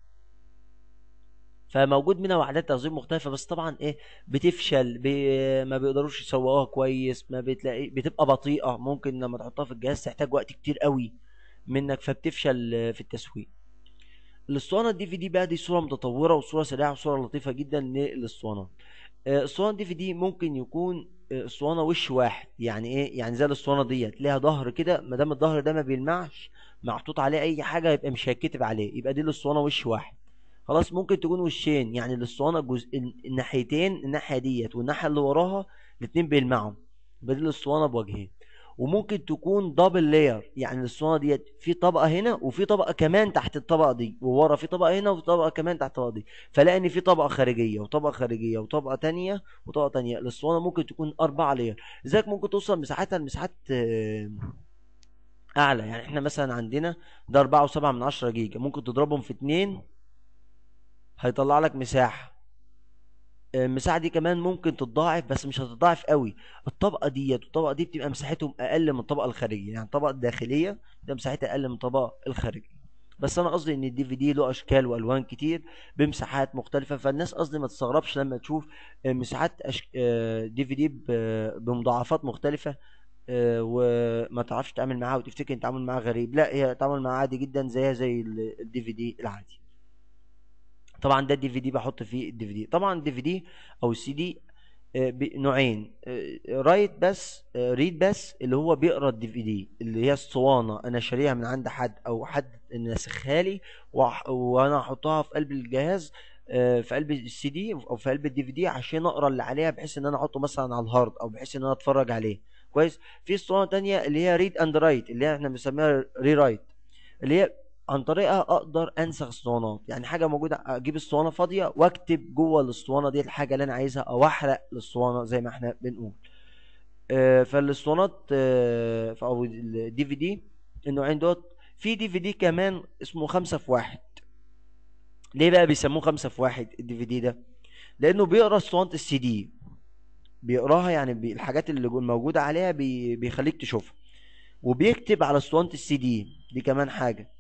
فموجود منها وحدات تخزين مختلفه بس طبعا ايه بتفشل بي ما بيقدروش يسوقوها كويس ما بتلاقي بتبقى بطيئه ممكن لما تحطها في الجهاز تحتاج وقت كتير قوي منك فبتفشل في التسويق الاسطوانه الدي في دي بقى دي صوره متطوره وصوره سريعه وصوره لطيفه جدا للاسطوانه آه، اسطوانه دي في دي ممكن يكون آه، اسطوانه وش واحد يعني ايه يعني زي الاسطوانه ديت ليها ظهر كده ما دام الظهر ده ما بيلمعش محطوط عليه اي حاجه يبقى مش هيتكتب عليه يبقى دي الاسطوانه وش واحد خلاص ممكن تكون وشين يعني الاسطوانه جزء الناحيتين الناحيه ديت والناحيه اللي وراها الاتنين بيلمعوا يبقى دي الاسطوانه بوجهين وممكن تكون دبل لاير يعني الاسطوانه ديت في طبقه هنا وفي طبقه كمان تحت الطبقه دي وورا في طبقه هنا وفي طبقه كمان تحت الطبقه دي فلاقي ان في طبقه خارجيه وطبقه خارجيه وطبقه تانية وطبقه تانية الاسطوانه ممكن تكون اربعه لاير لذلك ممكن توصل مساحتها لمساحات آه اعلى يعني احنا مثلا عندنا ده 4 و7 من 10 جيجا ممكن تضربهم في 2 هيطلع لك مساحه آه، المساحه دي كمان ممكن تتضاعف بس مش هتتضاعف قوي الطبقه ديت والطبقه دي بتبقى مساحتهم اقل من الطبقه الخارجيه يعني الطبقه الداخليه بتبقى مساحتها اقل من الطبقه الخارجيه بس انا قصدي ان الدي في دي له اشكال والوان كتير بمساحات مختلفه فالناس قصدي ما تستغربش لما تشوف مساحات دي في دي بمضاعفات مختلفه آه، وما تعرفش تتعامل معاها وتفتكر ان التعامل معاها غريب لا هي تتعامل معاها عادي جدا زيها زي الدي في دي العادي طبعا ده الدي في دي بحط فيه الدي في دي طبعا الدي في دي او السي آه، دي نوعين رايت آه، بس ريد بس اللي هو بيقرا الدي في دي اللي هي اسطوانه انا شاريها من عند حد او حد ناسخها لي وانا احطها في قلب الجهاز في قلب السي دي او في قلب الدي في دي عشان اقرا اللي عليها بحيث ان انا احطه مثلا على الهارد او بحيث ان انا اتفرج عليه كويس في اسطوانه تانية اللي هي ريد اند رايت اللي هي احنا بنسميها ري رايت اللي هي عن طريقها اقدر انسخ اسطوانات يعني حاجه موجوده اجيب اسطوانه فاضيه واكتب جوه الاسطوانه دي الحاجه اللي انا عايزها او احرق الاسطوانه زي ما احنا بنقول آه، فالاسطوانات آه، او الدي في دي النوعين دوت في دي في دي كمان اسمه خمسة في واحد ليه بقى بيسموه خمسة في واحد الدي في دي ده لانه بيقرا اسطوانه السي دي بيقراها يعني بي الحاجات اللي موجوده عليها بي بيخليك تشوفها وبيكتب على اسطوانه السي دي دي كمان حاجه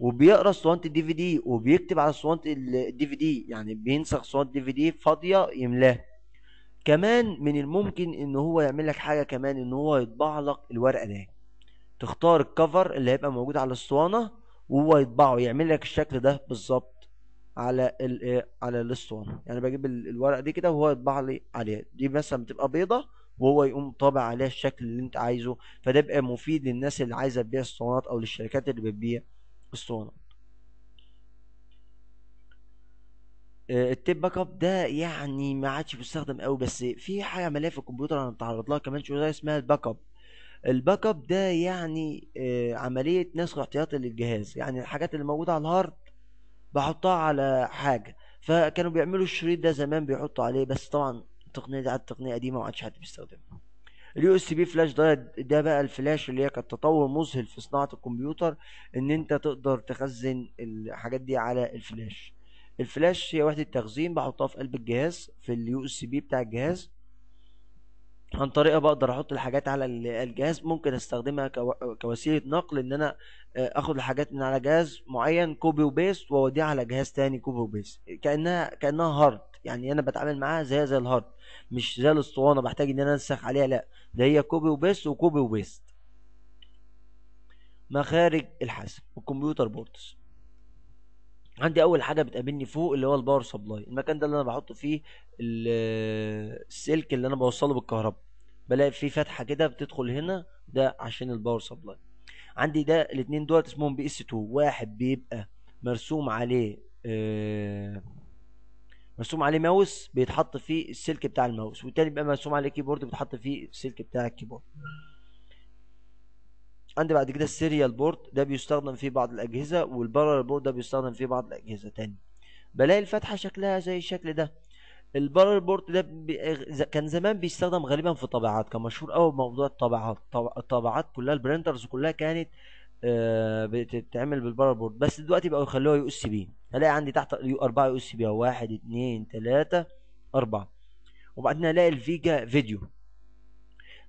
وبيقرا اسطوانه الدي في دي وبيكتب على اسطوانه الدي في دي يعني بينسخ اسطوانه الدي في دي فاضيه يملاها كمان من الممكن ان هو يعمل لك حاجه كمان ان هو يطبع لك الورقه دي تختار الكفر اللي هيبقى موجود على الاسطوانه وهو يطبعه يعمل لك الشكل ده بالظبط على ال إيه، على الاسطوانه يعني بجيب الورقه دي كده وهو يطبع لي عليها دي مثلا بتبقى بيضه وهو يقوم طابع عليها الشكل اللي انت عايزه فده بقى مفيد للناس اللي عايزه تبيع اسطوانات او للشركات اللي بتبيع اسطوانات آه، التيب باك اب ده يعني ما عادش بيستخدم قوي بس في حاجه عمليه في الكمبيوتر انا اتعرض لها كمان شويه اسمها الباك اب الباك اب ده يعني آه، عمليه نسخ احتياطي للجهاز يعني الحاجات اللي موجوده على الهارد بحطها على حاجة فكانوا بيعملوا الشريط ده زمان بيحطوا عليه بس طبعا التقنية دي تقنية قديمة ومعادش حد بيستخدمها اليو اس بي فلاش ده ده بقى الفلاش اللي هي كانت تطور مذهل في صناعة الكمبيوتر ان انت تقدر تخزن الحاجات دي على الفلاش الفلاش هي وحدة تخزين بحطها في قلب الجهاز في اليو اس بي بتاع الجهاز عن طريقه بقدر احط الحاجات على الجهاز ممكن استخدمها كوسيله نقل ان انا آه، اخد الحاجات من على جهاز معين كوبي وبيست واوديها على جهاز تاني كوبي وبيست كانها كانها هارد يعني انا بتعامل معاها زي زي الهارد مش زي الاسطوانه بحتاج ان انا انسخ عليها لا ده هي كوبي وبيست وكوبي وبيست مخارج الحاسب والكمبيوتر بوردز عندي اول حاجه بتقابلني فوق اللي هو الباور سبلاي المكان ده اللي انا بحط فيه السلك اللي انا بوصله بالكهرباء بلاقي فيه فتحه كده بتدخل هنا ده عشان الباور سبلاي عندي ده الاثنين دول اسمهم بي اس 2 واحد بيبقى مرسوم عليه آه مرسوم عليه ماوس بيتحط فيه السلك بتاع الماوس والتاني بيبقى مرسوم عليه كيبورد بيتحط فيه السلك بتاع الكيبورد عندي بعد كده السيريال بورت ده بيستخدم في بعض الاجهزه والبارل بورت ده بيستخدم في بعض الاجهزه تاني بلاقي الفتحه شكلها زي الشكل ده البارل بورت ده بي... كان زمان بيستخدم غالبا في طابعات كان مشهور قوي بموضوع الطابعات الطابعات كلها البرنترز كلها كانت آه، بتتعمل بالبارل بورت بس دلوقتي بقوا يخلوها يو اس بي الاقي عندي تحت اربعة يو اس بي واحد اتنين تلاتة اربعة وبعدين الاقي الفيجا فيديو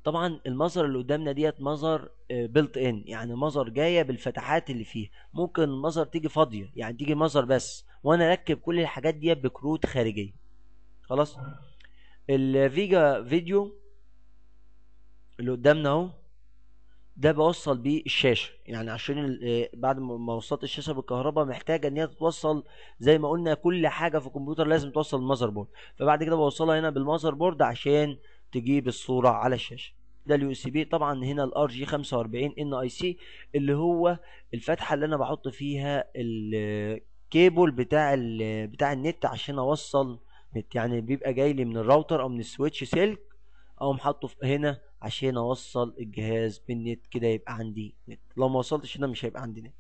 طبعا المظهر اللي قدامنا ديت مظهر بيلت آه، ان يعني مظهر جايه بالفتحات اللي فيها ممكن المظهر تيجي فاضيه يعني تيجي مظهر بس وانا اركب كل الحاجات ديت بكروت خارجيه خلاص الفيجا فيديو اللي قدامنا اهو ده بوصل بيه الشاشه يعني عشان آه، بعد ما وصلت الشاشه بالكهرباء محتاجه ان هي تتوصل زي ما قلنا كل حاجه في الكمبيوتر لازم توصل للمذر بورد فبعد كده بوصلها هنا بالمذر بورد عشان تجيب الصورة على الشاشة ده اليو اس بي طبعا هنا الار جي 45 ان اي سي اللي هو الفتحه اللي انا بحط فيها الكيبل بتاع ال بتاع النت عشان اوصل نت يعني بيبقى جاي لي من الراوتر او من السويتش سلك او محطه هنا عشان اوصل الجهاز بالنت كده يبقى عندي نت لو ما وصلتش هنا مش هيبقى عندي نت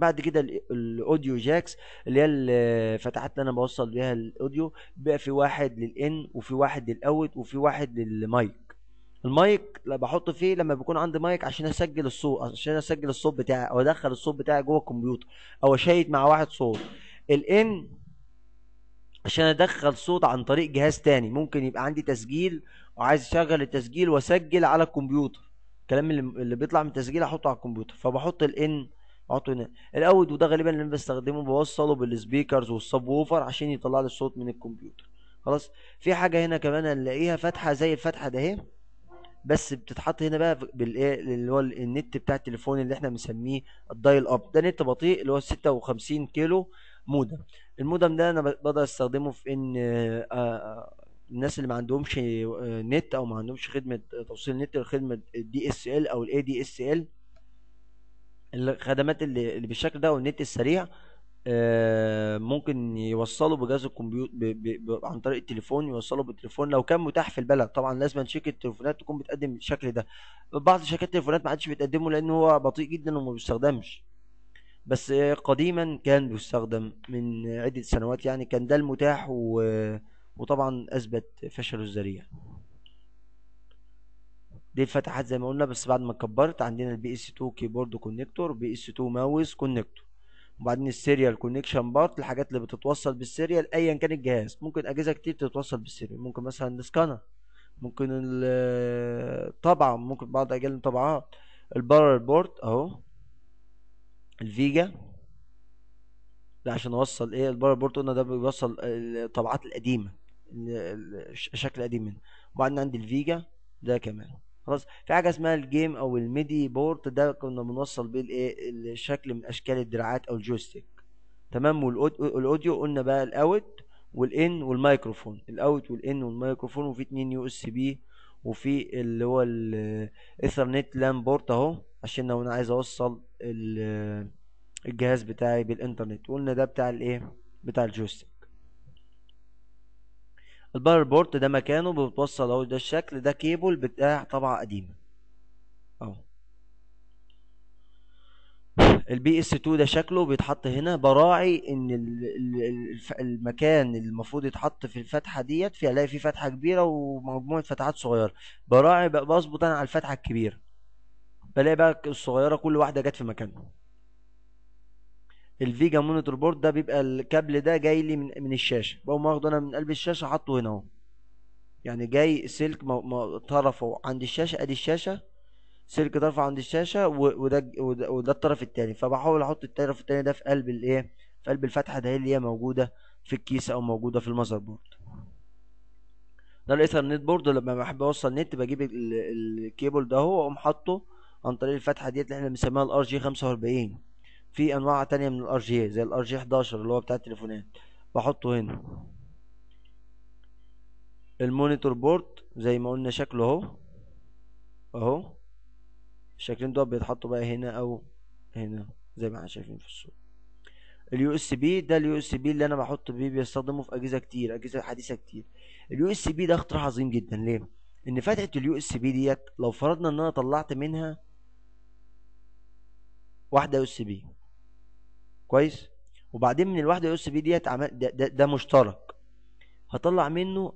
بعد كده الاوديو جاكس اللي هي الفتحات اللي انا بوصل بيها الاوديو بقى في واحد للان وفي واحد للاوت وفي واحد للمايك المايك لا بحط فيه لما بيكون عندي مايك عشان اسجل الصوت عشان اسجل الصوت بتاعي او ادخل الصوت بتاعي جوه الكمبيوتر او اشيد مع واحد صوت الان عشان ادخل صوت عن طريق جهاز تاني ممكن يبقى عندي تسجيل وعايز اشغل التسجيل واسجل على الكمبيوتر الكلام اللي بيطلع من التسجيل احطه على الكمبيوتر فبحط الان اعطوني الاود وده غالبا اللي انا بستخدمه بوصله بالسبيكرز والسب ووفر عشان يطلع لي الصوت من الكمبيوتر خلاص في حاجه هنا كمان هنلاقيها فتحه زي الفتحه ده اهي بس بتتحط هنا بقى بالايه اللي هو النت بتاع التليفون اللي احنا بنسميه الدايل اب ده نت بطيء اللي هو 56 كيلو مودم المودم ده انا بقدر استخدمه في ان آه، آه، الناس اللي ما عندهمش آه، نت او ما عندهمش خدمه توصيل نت لخدمه الدي اس ال او الاي دي اس ال الخدمات اللي, اللي بالشكل ده والنت السريع آه، ممكن يوصلوا بجهاز الكمبيوتر عن طريق التليفون يوصلوا بالتليفون لو كان متاح في البلد طبعا لازم شركه التليفونات تكون بتقدم الشكل ده بعض شركات التليفونات ما عادش بتقدمه لان هو بطيء جدا وما بيستخدمش بس قديما كان بيستخدم من عده سنوات يعني كان ده المتاح و... وطبعا اثبت فشله الذريع دي الفتحات زي ما قلنا بس بعد ما كبرت عندنا البي اس 2 كيبورد كونكتور بي اس 2 ماوس كونكتور وبعدين السيريال كونكشن بارت الحاجات اللي بتتوصل بالسيريال ايا كان الجهاز ممكن اجهزه كتير تتوصل بالسيريال ممكن مثلا السكانر ممكن الطبعة ممكن بعض اجيال الطبعات البارل بورد اهو الفيجا ده عشان اوصل ايه البارل بورد قلنا ده بيوصل الطبعات القديمه الشكل القديم منها وبعدين عندي الفيجا ده كمان خلاص في حاجه اسمها الجيم او الميدي بورت ده كنا بنوصل بيه الايه الشكل من اشكال الدراعات او الجويستيك تمام والاوديو قلنا بقى الاوت والان والميكروفون الاوت والان والميكروفون وفي اتنين يو اس بي وفي اللي هو الايثرنت لان بورت اهو عشان لو انا عايز اوصل الجهاز بتاعي بالانترنت قلنا ده بتاع الايه بتاع الجويستيك الباور بورت ده مكانه بتوصل اهو ده الشكل ده كيبل بتاع طبعة قديمة اهو البي اس 2 ده شكله بيتحط هنا براعي ان المكان المفروض يتحط في الفتحه ديت في الاقي فيه فتحه كبيره ومجموعه فتحات صغيره براعي بظبط انا على الفتحه الكبيره بلاقي بقى الصغيره كل واحده جت في مكانها الفيجا مونيتور بورد ده بيبقى الكابل ده جاي لي من, من الشاشه بقوم واخده انا من قلب الشاشه حاطه هنا اهو يعني جاي سلك طرفه عند الشاشه ادي الشاشه سلك طرفه عند الشاشه وده وده الطرف التاني فبحاول احط الطرف التاني ده في قلب الايه في قلب الفتحه ده اللي هي موجوده في الكيس او موجوده في المذر بورد ده الايثرنت بورد لما بحب اوصل نت بجيب الكيبل ده هو واقوم حاطه عن طريق الفتحه ديت اللي احنا بنسميها الار جي 45 في انواع تانية من الار جي إيه، زي الار جي 11 اللي هو بتاع التليفونات بحطه هنا المونيتور بورد زي ما قلنا شكله اهو اهو الشكلين دول بيتحطوا بقى هنا او هنا زي ما احنا شايفين في الصورة اليو اس بي ده اليو اس بي اللي انا بحط بيه بيستخدمه في اجهزه كتير اجهزه حديثه كتير اليو اس بي ده اختراع عظيم جدا ليه ان فتحه اليو اس بي ديت لو فرضنا ان انا طلعت منها واحده يو اس بي كويس وبعدين من الواحده يو اس بي ديت عمل ده, ده, ده مشترك هطلع منه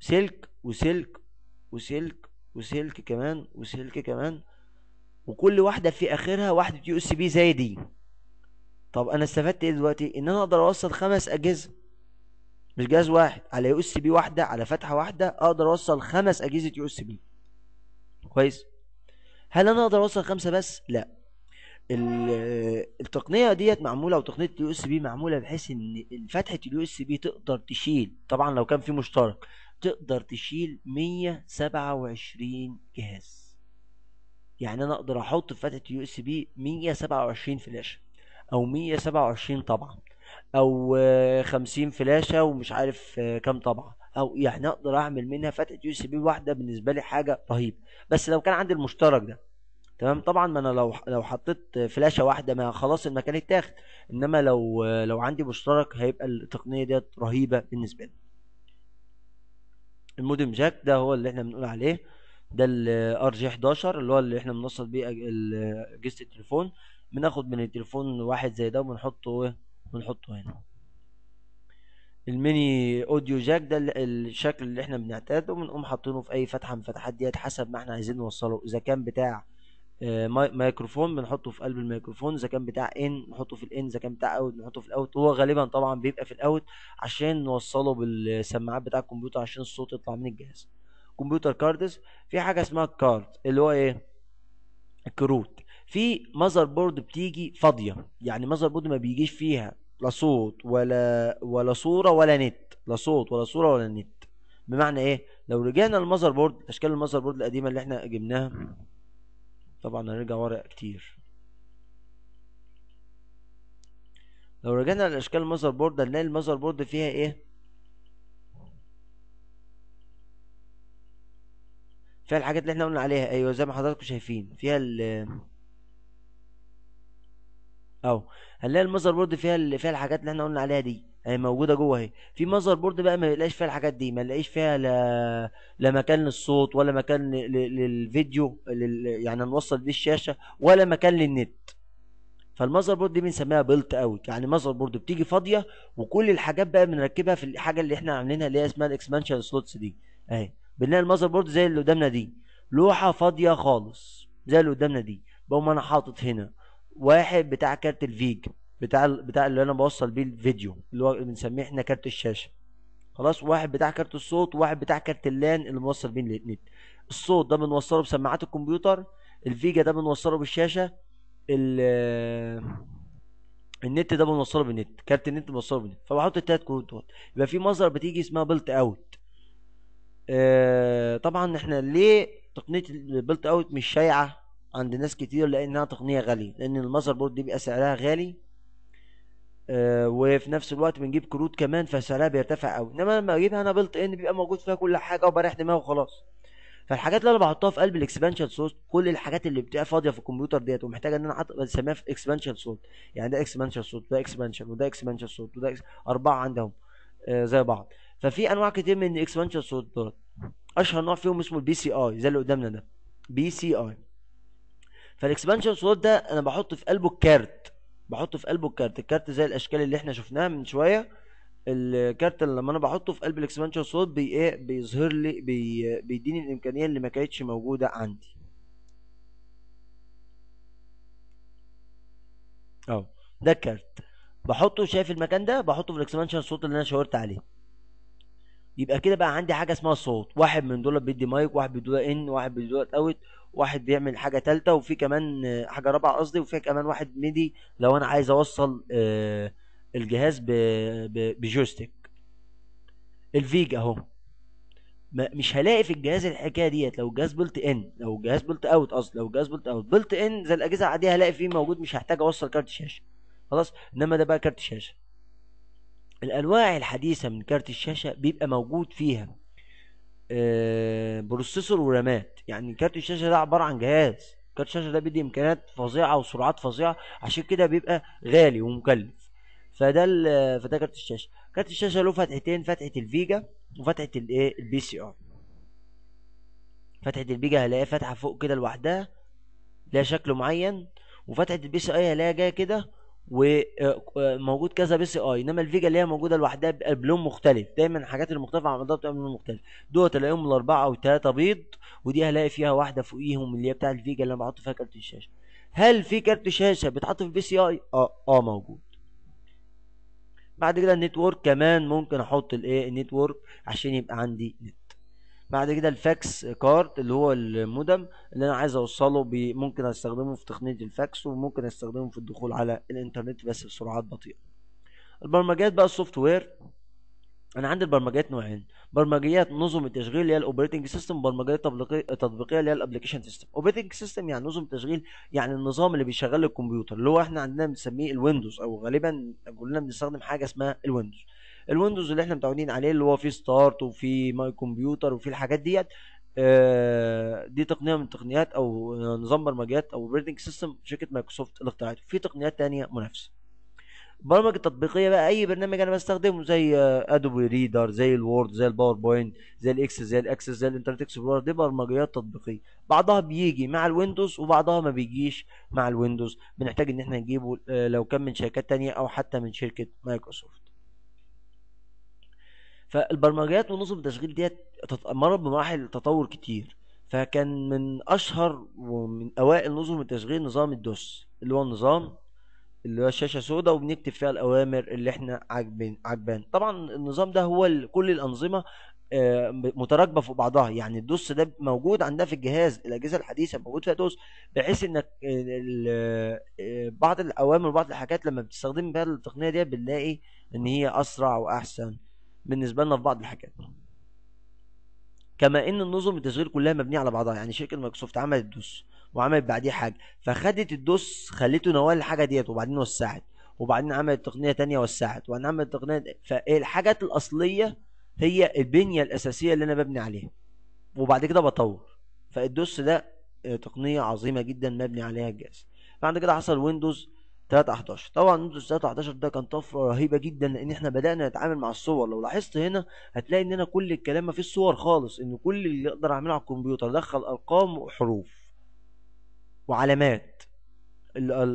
سلك وسلك وسلك وسلك كمان وسلك كمان وكل واحده في اخرها واحده يو اس بي زي دي طب انا استفدت ايه دلوقتي ان انا اقدر اوصل خمس اجهزه مش جهاز واحد على يو اس بي واحده على فتحه واحده اقدر اوصل خمس اجهزه يو اس بي كويس هل انا اقدر اوصل خمسه بس لا التقنيه ديت معموله وتقنيه اليو اس بي معموله بحيث ان فتحه اليو اس بي تقدر تشيل طبعا لو كان في مشترك تقدر تشيل 127 جهاز يعني انا اقدر احط في فتحه اليو اس بي 127 فلاشه او 127 طبعا او 50 آه، فلاشه ومش عارف آه، كام طبعا او يعني اقدر اعمل منها فتحه يو اس بي واحده بالنسبه لي حاجه رهيبه بس لو كان عندي المشترك ده تمام طبعا ما انا لو لو حطيت فلاشه واحده ما خلاص المكان اتاخد انما لو لو عندي مشترك هيبقى التقنيه ديت رهيبه بالنسبه لي المودم جاك ده هو اللي احنا بنقول عليه ده الار جي 11 اللي هو اللي احنا بنوصل بيه اجهزه التليفون بناخد من التليفون واحد زي ده وبنحطه إيه؟ بنحطه هنا الميني اوديو جاك ده الشكل اللي احنا بنعتاده بنقوم حاطينه في اي فتحه من الفتحات ديت حسب ما احنا عايزين نوصله اذا كان بتاع آه، مايكروفون بنحطه في قلب الميكروفون اذا كان بتاع ان نحطه في الان اذا كان بتاع اوت نحطه في الاوت هو غالبا طبعا بيبقى في الاوت عشان نوصله بالسماعات بتاع الكمبيوتر عشان الصوت يطلع من الجهاز كمبيوتر كاردز في حاجه اسمها كارد اللي هو ايه الكروت في ماذر بورد بتيجي فاضيه يعني ماذر بورد ما بيجيش فيها لا صوت ولا ولا صوره ولا نت لا صوت ولا صوره ولا نت بمعنى ايه لو رجعنا للمذر بورد اشكال الماذر بورد القديمه اللي احنا جبناها طبعا هنرجع ورا كتير لو رجعنا لاشكال المذر بورد هنلاقي المذر بورد فيها ايه فيها الحاجات اللي احنا قلنا عليها ايوه زي ما حضراتكم شايفين فيها ال اهو هنلاقي المذر بورد فيها ال... فيها الحاجات اللي احنا قلنا عليها دي اهي موجوده جوه اهي في مذر بورد بقى ما بيلاقيش فيها الحاجات دي ما نلاقيش فيها لا لا مكان للصوت ولا مكان ل... للفيديو لل... يعني نوصل بيه الشاشه ولا مكان للنت فالمذر بورد دي بنسميها بلت اوت يعني مذر بورد بتيجي فاضيه وكل الحاجات بقى بنركبها في الحاجه اللي احنا عاملينها اللي هي اسمها الاكسبانشن سلوتس دي اهي بنلاقي المذر بورد زي اللي قدامنا دي لوحه فاضيه خالص زي اللي قدامنا دي بقوم انا حاطط هنا واحد بتاع كارت الفيج بتاع بتاع اللي انا بوصل بيه الفيديو اللي هو بنسميه احنا كارت الشاشه خلاص واحد بتاع كارت الصوت وواحد بتاع كارت اللان اللي موصل بيه النت الصوت ده بنوصله بسماعات الكمبيوتر الفيجا ده بنوصله بالشاشه النت ده بنوصله بالنت كارت النت بنوصله بالنت فبحط التلات كروت دول يبقى في مصدر بتيجي اسمها بلت اوت آه طبعا احنا ليه تقنيه البلت اوت مش شايعه عند ناس كتير لانها تقنيه غاليه لان المذر بورد دي بيبقى سعرها غالي آه، وفي نفس الوقت بنجيب كروت كمان فسعرها بيرتفع قوي انما لما اجيبها انا بلت ان بيبقى موجود فيها كل حاجه وبريح دماغي وخلاص فالحاجات اللي انا بحطها في قلب الاكسبانشن سورت كل الحاجات اللي بتبقى فاضيه في الكمبيوتر ديت ومحتاجه ان انا احط بسميها في اكسبانشن سورت يعني ده اكسبانشن سورت وده اكسبانشن وده اكسبانشن سورت وده إكس... اربعه عندهم آه زي بعض ففي انواع كتير من الاكسبانشن سورت دول اشهر نوع فيهم اسمه البي سي اي زي اللي قدامنا ده بي سي اي فالاكسبانشن سلوت ده انا بحط في قلبه الكارت بحطه في قلبه الكارت الكارت زي الاشكال اللي احنا شفناها من شويه الكارت اللي لما انا بحطه في قلب الاكسبانشن سلوت بي ايه بيظهر لي بي بيديني الامكانيه اللي ما كانتش موجوده عندي اهو ده الكارت بحطه شايف المكان ده بحطه في الاكسبانشن سلوت اللي انا شاورت عليه يبقى كده بقى عندي حاجه اسمها صوت واحد من دول بيدي مايك واحد بيدي ان واحد بيدي اوت واحد بيعمل حاجه ثالثه وفي كمان آه، حاجه رابعه قصدي وفي كمان واحد ميدي لو انا عايز اوصل آه، الجهاز بجويستيك الفيج اهو مش هلاقي في الجهاز الحكايه ديت لو الجهاز بلت ان لو الجهاز بلت اوت قصدي لو الجهاز بلت اوت بلت ان زي الاجهزه العاديه هلاقي فيه موجود مش هحتاج اوصل كارت شاشه خلاص انما ده بقى كارت شاشه الانواع الحديثه من كارت الشاشه بيبقى موجود فيها آه، بروسيسور ورامات يعني كارت الشاشه ده عباره عن جهاز كارت الشاشه ده بيدي امكانيات فظيعه وسرعات فظيعه عشان كده بيبقى غالي ومكلف فده فده كارت الشاشه كارت الشاشه له فتحتين فتحه الفيجا وفتحه الايه البي سي ار فتحه البيجا هلاقيها فاتحه فوق كده لوحدها ليها شكل معين وفتحه البي سي اي هلاقيها جايه كده وموجود آه، آه، كذا بي سي اي انما الفيجا اللي هي موجوده لوحدها بلون مختلف دايما الحاجات المختلفه عن بعضها بتبقى بلون مختلف دول الاقيهم الاربعه او الثلاثه بيض ودي هلاقي فيها واحده فوقيهم اللي هي بتاع الفيجا اللي انا بحط فيها كارت الشاشه هل في كارت شاشه بيتحط في بي سي اي اه اه موجود بعد كده النتورك كمان ممكن احط الايه النتورك عشان يبقى عندي نت بعد كده الفاكس كارد اللي هو المودم اللي انا عايز اوصله ممكن استخدمه في تقنيه الفاكس وممكن استخدمه في الدخول على الانترنت بس بسرعات بطيئه البرمجيات بقى السوفت وير انا عندي البرمجيات نوعين برمجيات نظم التشغيل اللي هي الاوبريتنج سيستم وبرمجيات تطبيقيه اللي هي الابلكيشن سيستم اوبريتنج سيستم يعني نظم التشغيل يعني النظام اللي بيشغل الكمبيوتر اللي هو احنا عندنا بنسميه الويندوز او غالبا كلنا بنستخدم حاجه اسمها الويندوز الويندوز اللي احنا متعودين عليه اللي هو فيه ستارت وفيه ماي كمبيوتر وفيه الحاجات ديت آه، دي تقنيه من التقنيات او نظام برمجيات او اوبريتنج سيستم شركه مايكروسوفت اللي اخترعته في تقنيات تانية منافسه البرامج التطبيقيه بقى اي برنامج انا بستخدمه زي ادوبي ريدر زي الوورد زي الباوربوينت زي الاكس زي الاكسس زي الانترنت اكسبلورر دي برمجيات تطبيقيه بعضها بيجي مع الويندوز وبعضها ما بيجيش مع الويندوز بنحتاج ان احنا نجيبه آه، لو كان من شركات تانية او حتى من شركه مايكروسوفت فالبرمجيات ونظم التشغيل ديت مرت بمراحل تطور كتير فكان من اشهر ومن اوائل نظم التشغيل نظام الدوس اللي هو النظام اللي هو الشاشه سوداء وبنكتب فيها الاوامر اللي احنا عاجبين عجبان طبعا النظام ده هو كل الانظمه آه، متراكبه في بعضها يعني الدوس ده موجود عندها في الجهاز الاجهزه الحديثه موجود فيها دوس بحيث انك آه، بعض الاوامر وبعض الحاجات لما بتستخدم بها التقنيه دي بنلاقي ان هي اسرع واحسن بالنسبه لنا في بعض الحاجات كما ان النظم التشغيل كلها مبنيه على بعضها يعني شركه مايكروسوفت عملت دوس وعملت بعديه حاجه فخدت الدوس خليته نوال الحاجه ديت وبعدين وسعت وبعدين عملت تقنيه تانية وسعت وبعدين عملت تقنيه فالحاجات الاصليه هي البنيه الاساسيه اللي انا ببني عليها وبعد كده بطور فالدوس ده تقنيه عظيمه جدا مبني عليها الجهاز بعد كده حصل ويندوز 3 11 طبعا نوتس 3 11 ده كان طفره رهيبه جدا لان احنا بدانا نتعامل مع الصور لو لاحظت هنا هتلاقي ان انا كل الكلام مفيش صور خالص ان كل اللي اقدر اعمله على الكمبيوتر ادخل ارقام وحروف وعلامات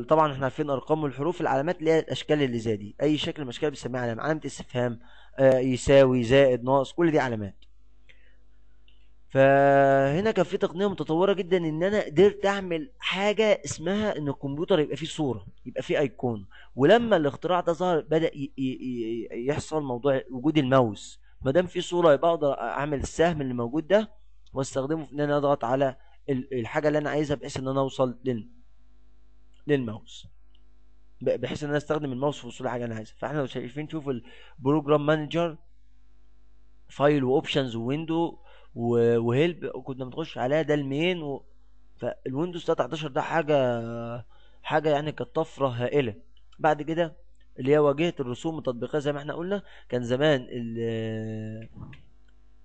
طبعا احنا عارفين ارقام والحروف العلامات اللي هي الاشكال اللي زي دي اي شكل من الاشكال بنسميها علامه علامه استفهام آه يساوي زائد ناقص كل دي علامات فهنا كان في تقنيه متطوره جدا ان انا قدرت اعمل حاجه اسمها ان الكمبيوتر يبقى فيه صوره يبقى فيه ايقونه ولما الاختراع ده ظهر بدا يحصل موضوع وجود الماوس ما دام في صوره يبقى اقدر اعمل السهم اللي موجود ده واستخدمه في ان انا اضغط على الحاجه اللي انا عايزها بحيث ان انا اوصل لل للماوس بحيث ان انا استخدم الماوس في وصول حاجه انا عايزها فاحنا لو شايفين شوف البروجرام مانجر فايل واوبشنز ويندو وهيلب كنا بنخش عليها ده المين و... فالويندوز 13 ده حاجه حاجه يعني كانت طفره هائله بعد كده اللي هي واجهه الرسوم التطبيقيه زي ما احنا قلنا كان زمان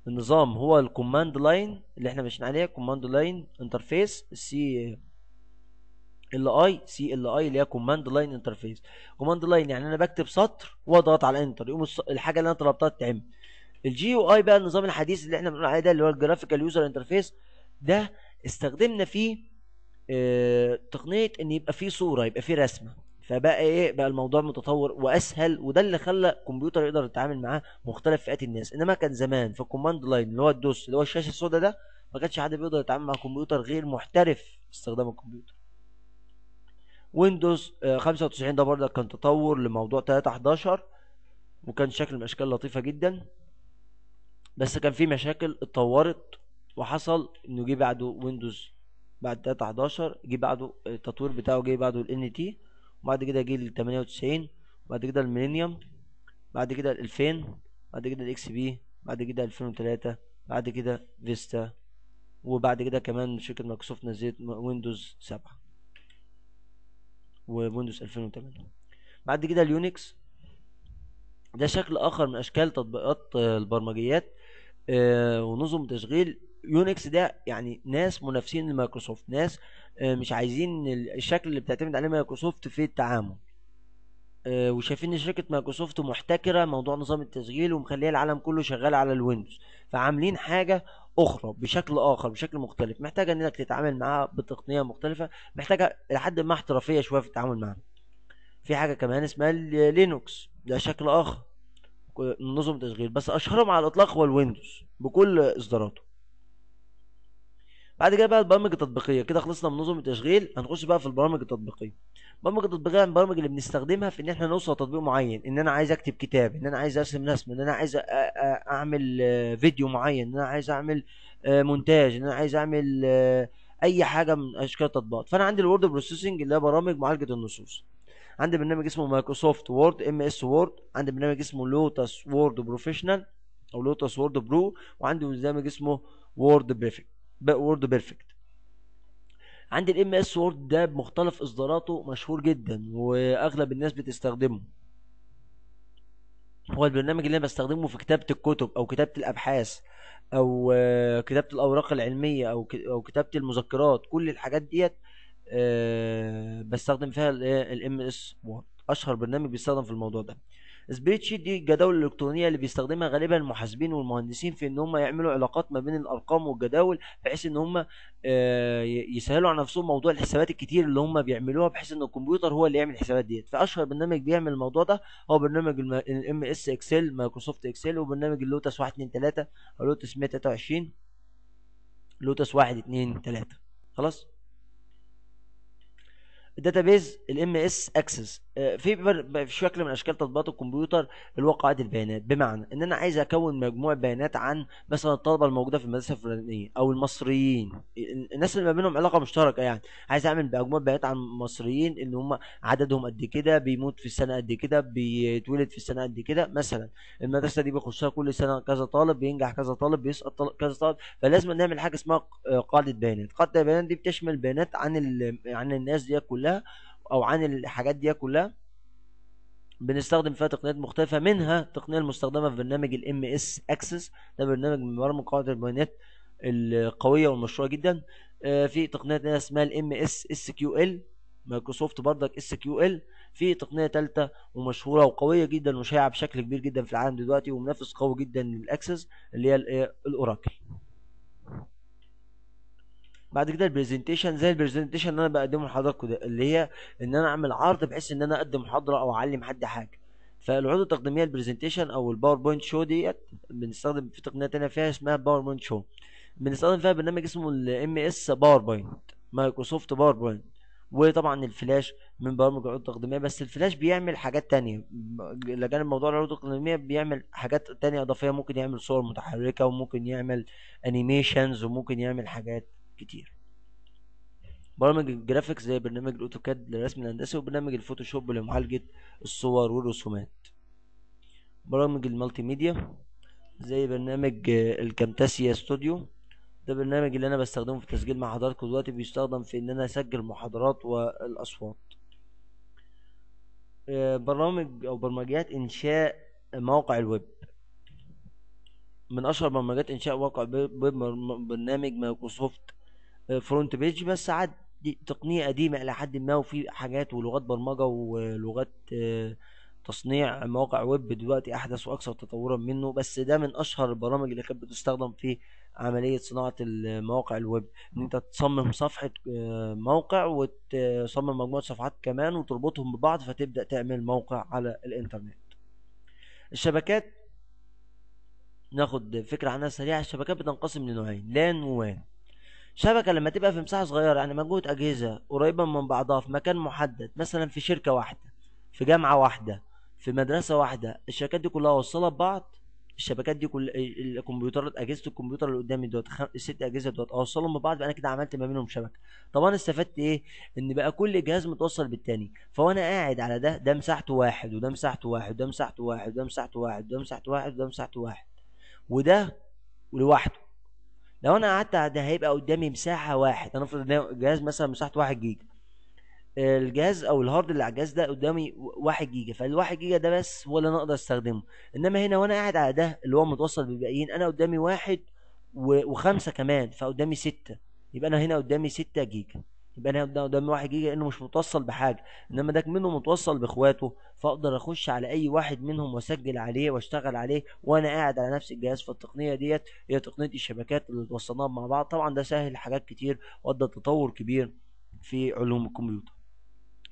النظام هو الكوماند لاين اللي احنا ماشيين عليها كوماند لاين انترفيس سي ال اي سي ال اي اللي هي كوماند لاين انترفيس كوماند لاين يعني انا بكتب سطر واضغط على انتر يقوم الحاجه اللي انا طلبتها تتعمل الجي يو اي بقى النظام الحديث اللي احنا بنقول عليه ده اللي هو الجرافيكال يوزر انترفيس ده استخدمنا فيه اه تقنيه ان يبقى فيه صوره يبقى فيه رسمه فبقى ايه بقى الموضوع متطور واسهل وده اللي خلى الكمبيوتر يقدر يتعامل معاه مختلف فئات الناس انما كان زمان في الكوماند لاين اللي هو الدوس اللي هو الشاشه السوداء ده ما كانش حد بيقدر يتعامل مع كمبيوتر غير محترف في استخدام الكمبيوتر ويندوز 95 آه، ده برضه كان تطور لموضوع 3 11 وكان شكل من اشكال لطيفه جدا بس كان في مشاكل اتطورت وحصل انه جه بعده ويندوز بعد حداشر جه بعده التطوير بتاعه جه بعده ال NT وبعد كده جه ال 98 وبعد كده الميلينيوم بعد كده ال 2000 بعد كده الاكس بي بعد كده 2003 بعد كده فيستا وبعد كده كمان شركة مايكروسوفت نزلت ويندوز 7 وويندوز 2008 بعد كده اليونكس ده شكل اخر من اشكال تطبيقات البرمجيات آه، ونظم تشغيل يونكس ده يعني ناس منافسين لمايكروسوفت ناس آه، مش عايزين الشكل اللي بتعتمد عليه مايكروسوفت في التعامل آه، وشايفين ان شركه مايكروسوفت محتكره موضوع نظام التشغيل ومخليه العالم كله شغال على الويندوز فعاملين حاجه اخرى بشكل اخر بشكل مختلف محتاجه انك تتعامل معاها بتقنيه مختلفه محتاجه لحد ما احترافيه شويه في التعامل معاها في حاجه كمان اسمها لينوكس ده شكل اخر نظم تشغيل بس اشهرهم على الاطلاق هو الويندوز بكل اصداراته بعد كده بقى البرامج التطبيقيه كده خلصنا من نظم التشغيل هنخش بقى في البرامج التطبيقيه البرامج التطبيقيه يعني البرامج اللي بنستخدمها في ان احنا نوصل لتطبيق معين ان انا عايز اكتب كتاب ان انا عايز ارسم رسمه ان انا عايز اعمل فيديو معين ان انا عايز اعمل آه، مونتاج ان انا عايز اعمل آه، اي حاجه من اشكال التطبيقات فانا عندي الوورد بروسيسنج اللي هي برامج معالجه النصوص عندي برنامج اسمه مايكروسوفت وورد ام اس وورد عندي برنامج اسمه لوتس وورد بروفيشنال او لوتس وورد برو وعندي برنامج اسمه وورد بيرفكت وورد بيرفكت عندي الام اس وورد ده بمختلف اصداراته مشهور جدا واغلب الناس بتستخدمه هو البرنامج اللي انا بستخدمه في كتابه الكتب او كتابه الابحاث او آه، كتابه الاوراق العلميه او او كتابه المذكرات كل الحاجات ديت آه، بستخدم فيها الام إيه، اس وورد اشهر برنامج بيستخدم في الموضوع ده سبريد شيت دي الجداول الالكترونيه اللي بيستخدمها غالبا المحاسبين والمهندسين في ان هم يعملوا علاقات ما بين الارقام والجداول بحيث ان هم آه، يسهلوا على نفسهم موضوع الحسابات الكتير اللي هم بيعملوها بحيث ان الكمبيوتر هو اللي يعمل الحسابات ديت فاشهر برنامج بيعمل الموضوع ده هو برنامج الام اس اكسل مايكروسوفت اكسل وبرنامج اللوتس 1 2 3 او لوتس 123 لوتس 1 2 3 خلاص الداتابيز الام اس اكسس في شكل من اشكال تطبيقات الكمبيوتر الواقعات البيانات بمعنى ان انا عايز اكون مجموعه بيانات عن مثلا الطلبه الموجوده في المدرسه الفلانيه او المصريين الناس اللي ما بينهم علاقه مشتركه يعني عايز اعمل مجموعه بيانات عن المصريين ان هم عددهم قد كده بيموت في السنه قد كده بيتولد في السنه قد كده مثلا المدرسه دي بيخشها كل سنه كذا طالب بينجح كذا طالب بيسقط طالب كذا طالب فلازم نعمل حاجه اسمها قاعده بيانات قاعده البيانات دي بتشمل بيانات عن عن الناس دي كلها او عن الحاجات دي كلها بنستخدم فيها تقنيات مختلفة منها التقنية المستخدمة في برنامج الـ MS Access ده برنامج من برامج قواعد البيانات القوية والمشهورة جدا آه، في تقنية اسمها الـ MS SQL مايكروسوفت برضك SQL في تقنية تالتة ومشهورة وقوية جدا وشائعة بشكل كبير جدا في العالم دلوقتي ومنافس قوي جدا للأكسس اللي هي الأوراكل بعد كده البرزنتيشن زي البرزنتيشن اللي انا بقدمه لحضراتكم ده اللي هي ان انا اعمل عرض بحيث ان انا اقدم محاضره او اعلم حد حاجه فالعروض التقديميه البرزنتيشن او الباوربوينت شو ديت بنستخدم في تقنيه ثانيه فيها اسمها باوربوينت شو بنستخدم فيها برنامج اسمه الام اس باوربوينت مايكروسوفت باوربوينت وطبعا الفلاش من برامج العروض التقديميه بس الفلاش بيعمل حاجات ثانيه لجانب موضوع العروض التقديميه بيعمل حاجات ثانيه اضافيه ممكن يعمل صور متحركه وممكن يعمل انيميشنز وممكن يعمل حاجات كتير برامج الجرافيكس زي برنامج الاوتوكاد للرسم الهندسي وبرنامج الفوتوشوب لمعالجة الصور والرسومات برامج المالتي ميديا زي برنامج الكامتاسيا ستوديو ده برنامج اللي انا بستخدمه في التسجيل مع حضراتكم دلوقتي بيستخدم في ان انا اسجل محاضرات والاصوات آه، برامج او برمجيات انشاء موقع الويب من اشهر برمجيات انشاء موقع ويب برنامج مايكروسوفت فرونت بيج بس عاد تقنيه قديمه الى حد ما وفي حاجات ولغات برمجه ولغات آه، تصنيع مواقع ويب دلوقتي احدث واكثر تطورا منه بس ده من اشهر البرامج اللي كانت بتستخدم في عمليه صناعه المواقع الويب ان انت تصمم صفحه آه، موقع وتصمم مجموعه صفحات كمان وتربطهم ببعض فتبدا تعمل موقع على الانترنت الشبكات ناخد فكره عنها سريعه الشبكات بتنقسم لنوعين لان ووان شبكة لما تبقى في مساحة صغيرة يعني مجهود أجهزة قريبة من بعضها في مكان محدد مثلا في شركة واحدة في جامعة واحدة في مدرسة واحدة الشركات دي كلها وصلت ببعض الشبكات دي كل الكمبيوترات اجهزه الكمبيوتر اللي قدامي دوت خم... الست اجهزه دوت اوصلهم ببعض بقى انا كده عملت ما بينهم شبكه طب انا استفدت ايه ان بقى كل جهاز متوصل بالتاني فوانا قاعد على ده ده مساحته واحد وده مساحته واحد وده مساحته واحد وده مساحته واحد وده مساحته واحد وده مساحته واحد وده لوحده لو انا قعدت ده هيبقى قدامي مساحه واحد افرض ان الجهاز مثلا مساحته واحد جيجا الجهاز او الهارد اللي على الجهاز ده قدامي واحد جيجا فالواحد جيجا ده بس هو اللي انا اقدر استخدمه انما هنا وانا قاعد على ده اللي هو متوصل بالباقيين انا قدامي واحد وخمسه كمان فقدامي سته يبقى انا هنا قدامي سته جيجا يبقى انا قدامي 1 جيجا لانه مش متوصل بحاجه انما ده منه متوصل باخواته فاقدر اخش على اي واحد منهم واسجل عليه واشتغل عليه وانا قاعد على نفس الجهاز فالتقنيه ديت هي تقنيه الشبكات اللي توصلناها مع بعض طبعا ده سهل حاجات كتير وادى تطور كبير في علوم الكمبيوتر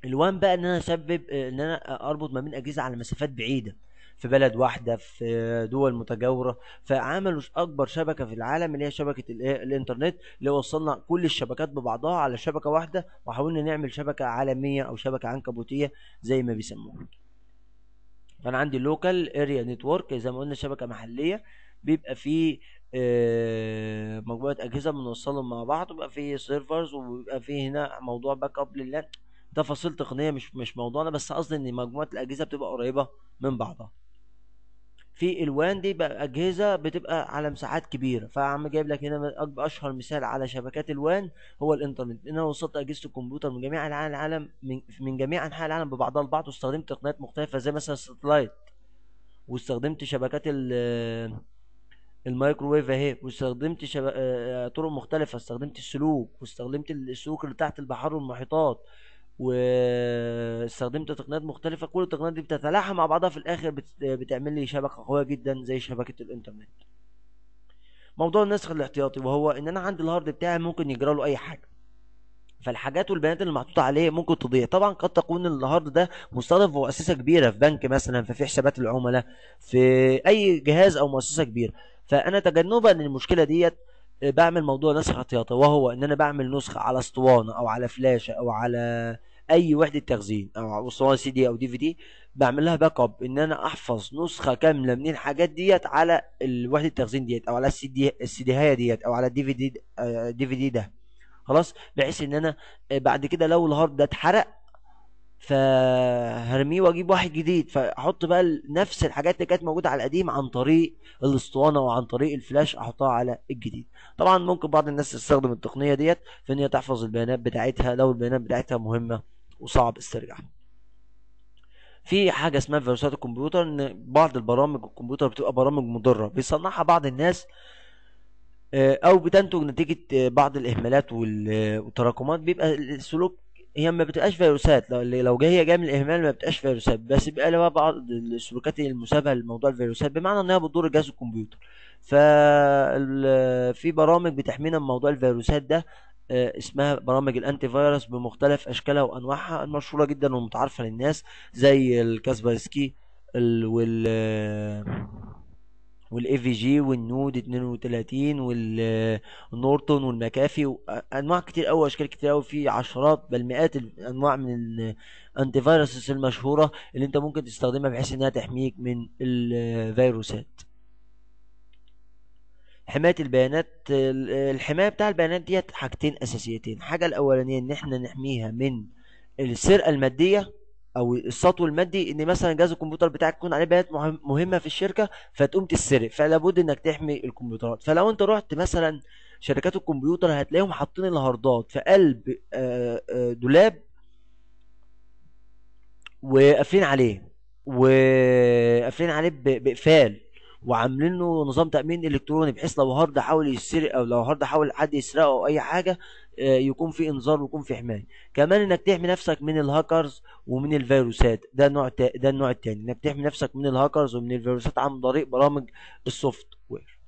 الوان بقى ان انا اسبب ان انا اربط ما بين اجهزه على مسافات بعيده في بلد واحدة في دول متجاورة فعملوا أكبر شبكة في العالم اللي هي شبكة إيه، الإنترنت اللي وصلنا كل الشبكات ببعضها على شبكة واحدة وحاولنا نعمل شبكة عالمية أو شبكة عنكبوتية زي ما بيسموها فأنا عندي لوكال اريا نتورك زي ما قلنا شبكة محلية بيبقى فيه آه، مجموعة أجهزة بنوصلهم مع بعض وبيبقى فيه سيرفرز وبيبقى فيه هنا موضوع باك أب للان تفاصيل تقنية مش مش موضوعنا بس قصدي إن مجموعة الأجهزة بتبقى قريبة من بعضها في الوان دي بقى اجهزه بتبقى على مساحات كبيره فعم جايب لك هنا اشهر مثال على شبكات الوان هو الانترنت انا وصلت اجهزه الكمبيوتر من جميع انحاء العالم من, جميع انحاء العالم ببعضها البعض واستخدمت تقنيات مختلفه زي مثلا ستلايت واستخدمت شبكات ال الميكروويف اهي واستخدمت شب... آه، طرق مختلفه استخدمت السلوك واستخدمت السلوك اللي تحت البحار والمحيطات واستخدمت تقنيات مختلفة كل التقنيات دي بتتلاحم مع بعضها في الآخر بتعمل لي شبكة قوية جدا زي شبكة الإنترنت موضوع النسخ الاحتياطي وهو إن أنا عندي الهارد بتاعي ممكن يجرى له أي حاجة فالحاجات والبيانات اللي محطوطه عليه ممكن تضيع طبعا قد تكون الهارد ده مستضاف في مؤسسه كبيره في بنك مثلا ففي حسابات العملاء في اي جهاز او مؤسسه كبيره فانا تجنبا للمشكله ديت بعمل موضوع نسخ احتياطي وهو ان انا بعمل نسخه على اسطوانه او على فلاشه او على اي وحده تخزين او اسطوانه سي دي او دي في دي بعمل لها باك اب ان انا احفظ نسخه كامله من الحاجات ديت على وحده التخزين ديت او على السي دي السي دي ديت او على الدي في دي آه، دي في دي ده خلاص بحيث ان انا آه، بعد كده لو الهارد ده اتحرق فهرميه واجيب واحد جديد فاحط بقى نفس الحاجات اللي كانت موجوده على القديم عن طريق الاسطوانه وعن طريق الفلاش احطها على الجديد طبعا ممكن بعض الناس تستخدم التقنيه ديت في ان هي تحفظ البيانات بتاعتها لو البيانات بتاعتها مهمه وصعب استرجاعها في حاجه اسمها فيروسات الكمبيوتر ان بعض البرامج الكمبيوتر بتبقى برامج مضره بيصنعها بعض الناس آه، او بتنتج نتيجه آه، بعض الاهمالات آه، والتراكمات بيبقى السلوك هي ما بتبقاش فيروسات لو لو هي جايه من الاهمال ما بتبقاش فيروسات بس بيبقى لها بعض السلوكات المشابهه لموضوع الفيروسات بمعنى ان هي بتضر جهاز الكمبيوتر ف في برامج بتحمينا من موضوع الفيروسات ده آه، اسمها برامج الانتي فيروس بمختلف اشكالها وانواعها المشهوره جدا والمتعارفه للناس زي الكاسبرسكي وال والاي في جي والنود 32 والنورتون والمكافي انواع كتير قوي اشكال كتير قوي في عشرات بل مئات الانواع من الانتي فيروسز المشهوره اللي انت ممكن تستخدمها بحيث انها تحميك من الفيروسات حمايه البيانات الحمايه بتاع البيانات ديت حاجتين اساسيتين الحاجه الاولانيه ان احنا نحميها من السرقه الماديه او السطو المادي ان مثلا جهاز الكمبيوتر بتاعك يكون عليه بيانات مهمه في الشركه فتقوم تتسرق فلابد انك تحمي الكمبيوترات فلو انت رحت مثلا شركات الكمبيوتر هتلاقيهم حاطين الهاردات في قلب آه، آه، دولاب وقافلين عليه وقافلين عليه بقفال وعاملين له نظام تامين الكتروني بحيث لو هارد حاول يسرق او لو هارد حاول حد يسرقه او اي حاجه آه، يكون في انذار ويكون في حمايه كمان انك تحمي نفسك من الهاكرز ومن الفيروسات ده نوع تا... ده النوع الثاني انك تحمي نفسك من الهاكرز ومن الفيروسات عن طريق برامج السوفت وير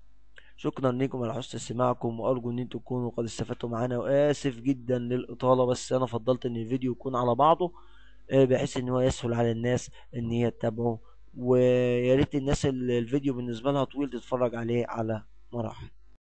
شكرا لكم على حسن استماعكم وارجو ان انتم تكونوا قد استفدتوا معانا واسف جدا للاطاله بس انا فضلت ان الفيديو يكون على بعضه آه، بحيث ان هو يسهل على الناس ان هي تتابعه ويا ريت الناس اللي الفيديو بالنسبه لها طويل تتفرج عليه على مراحل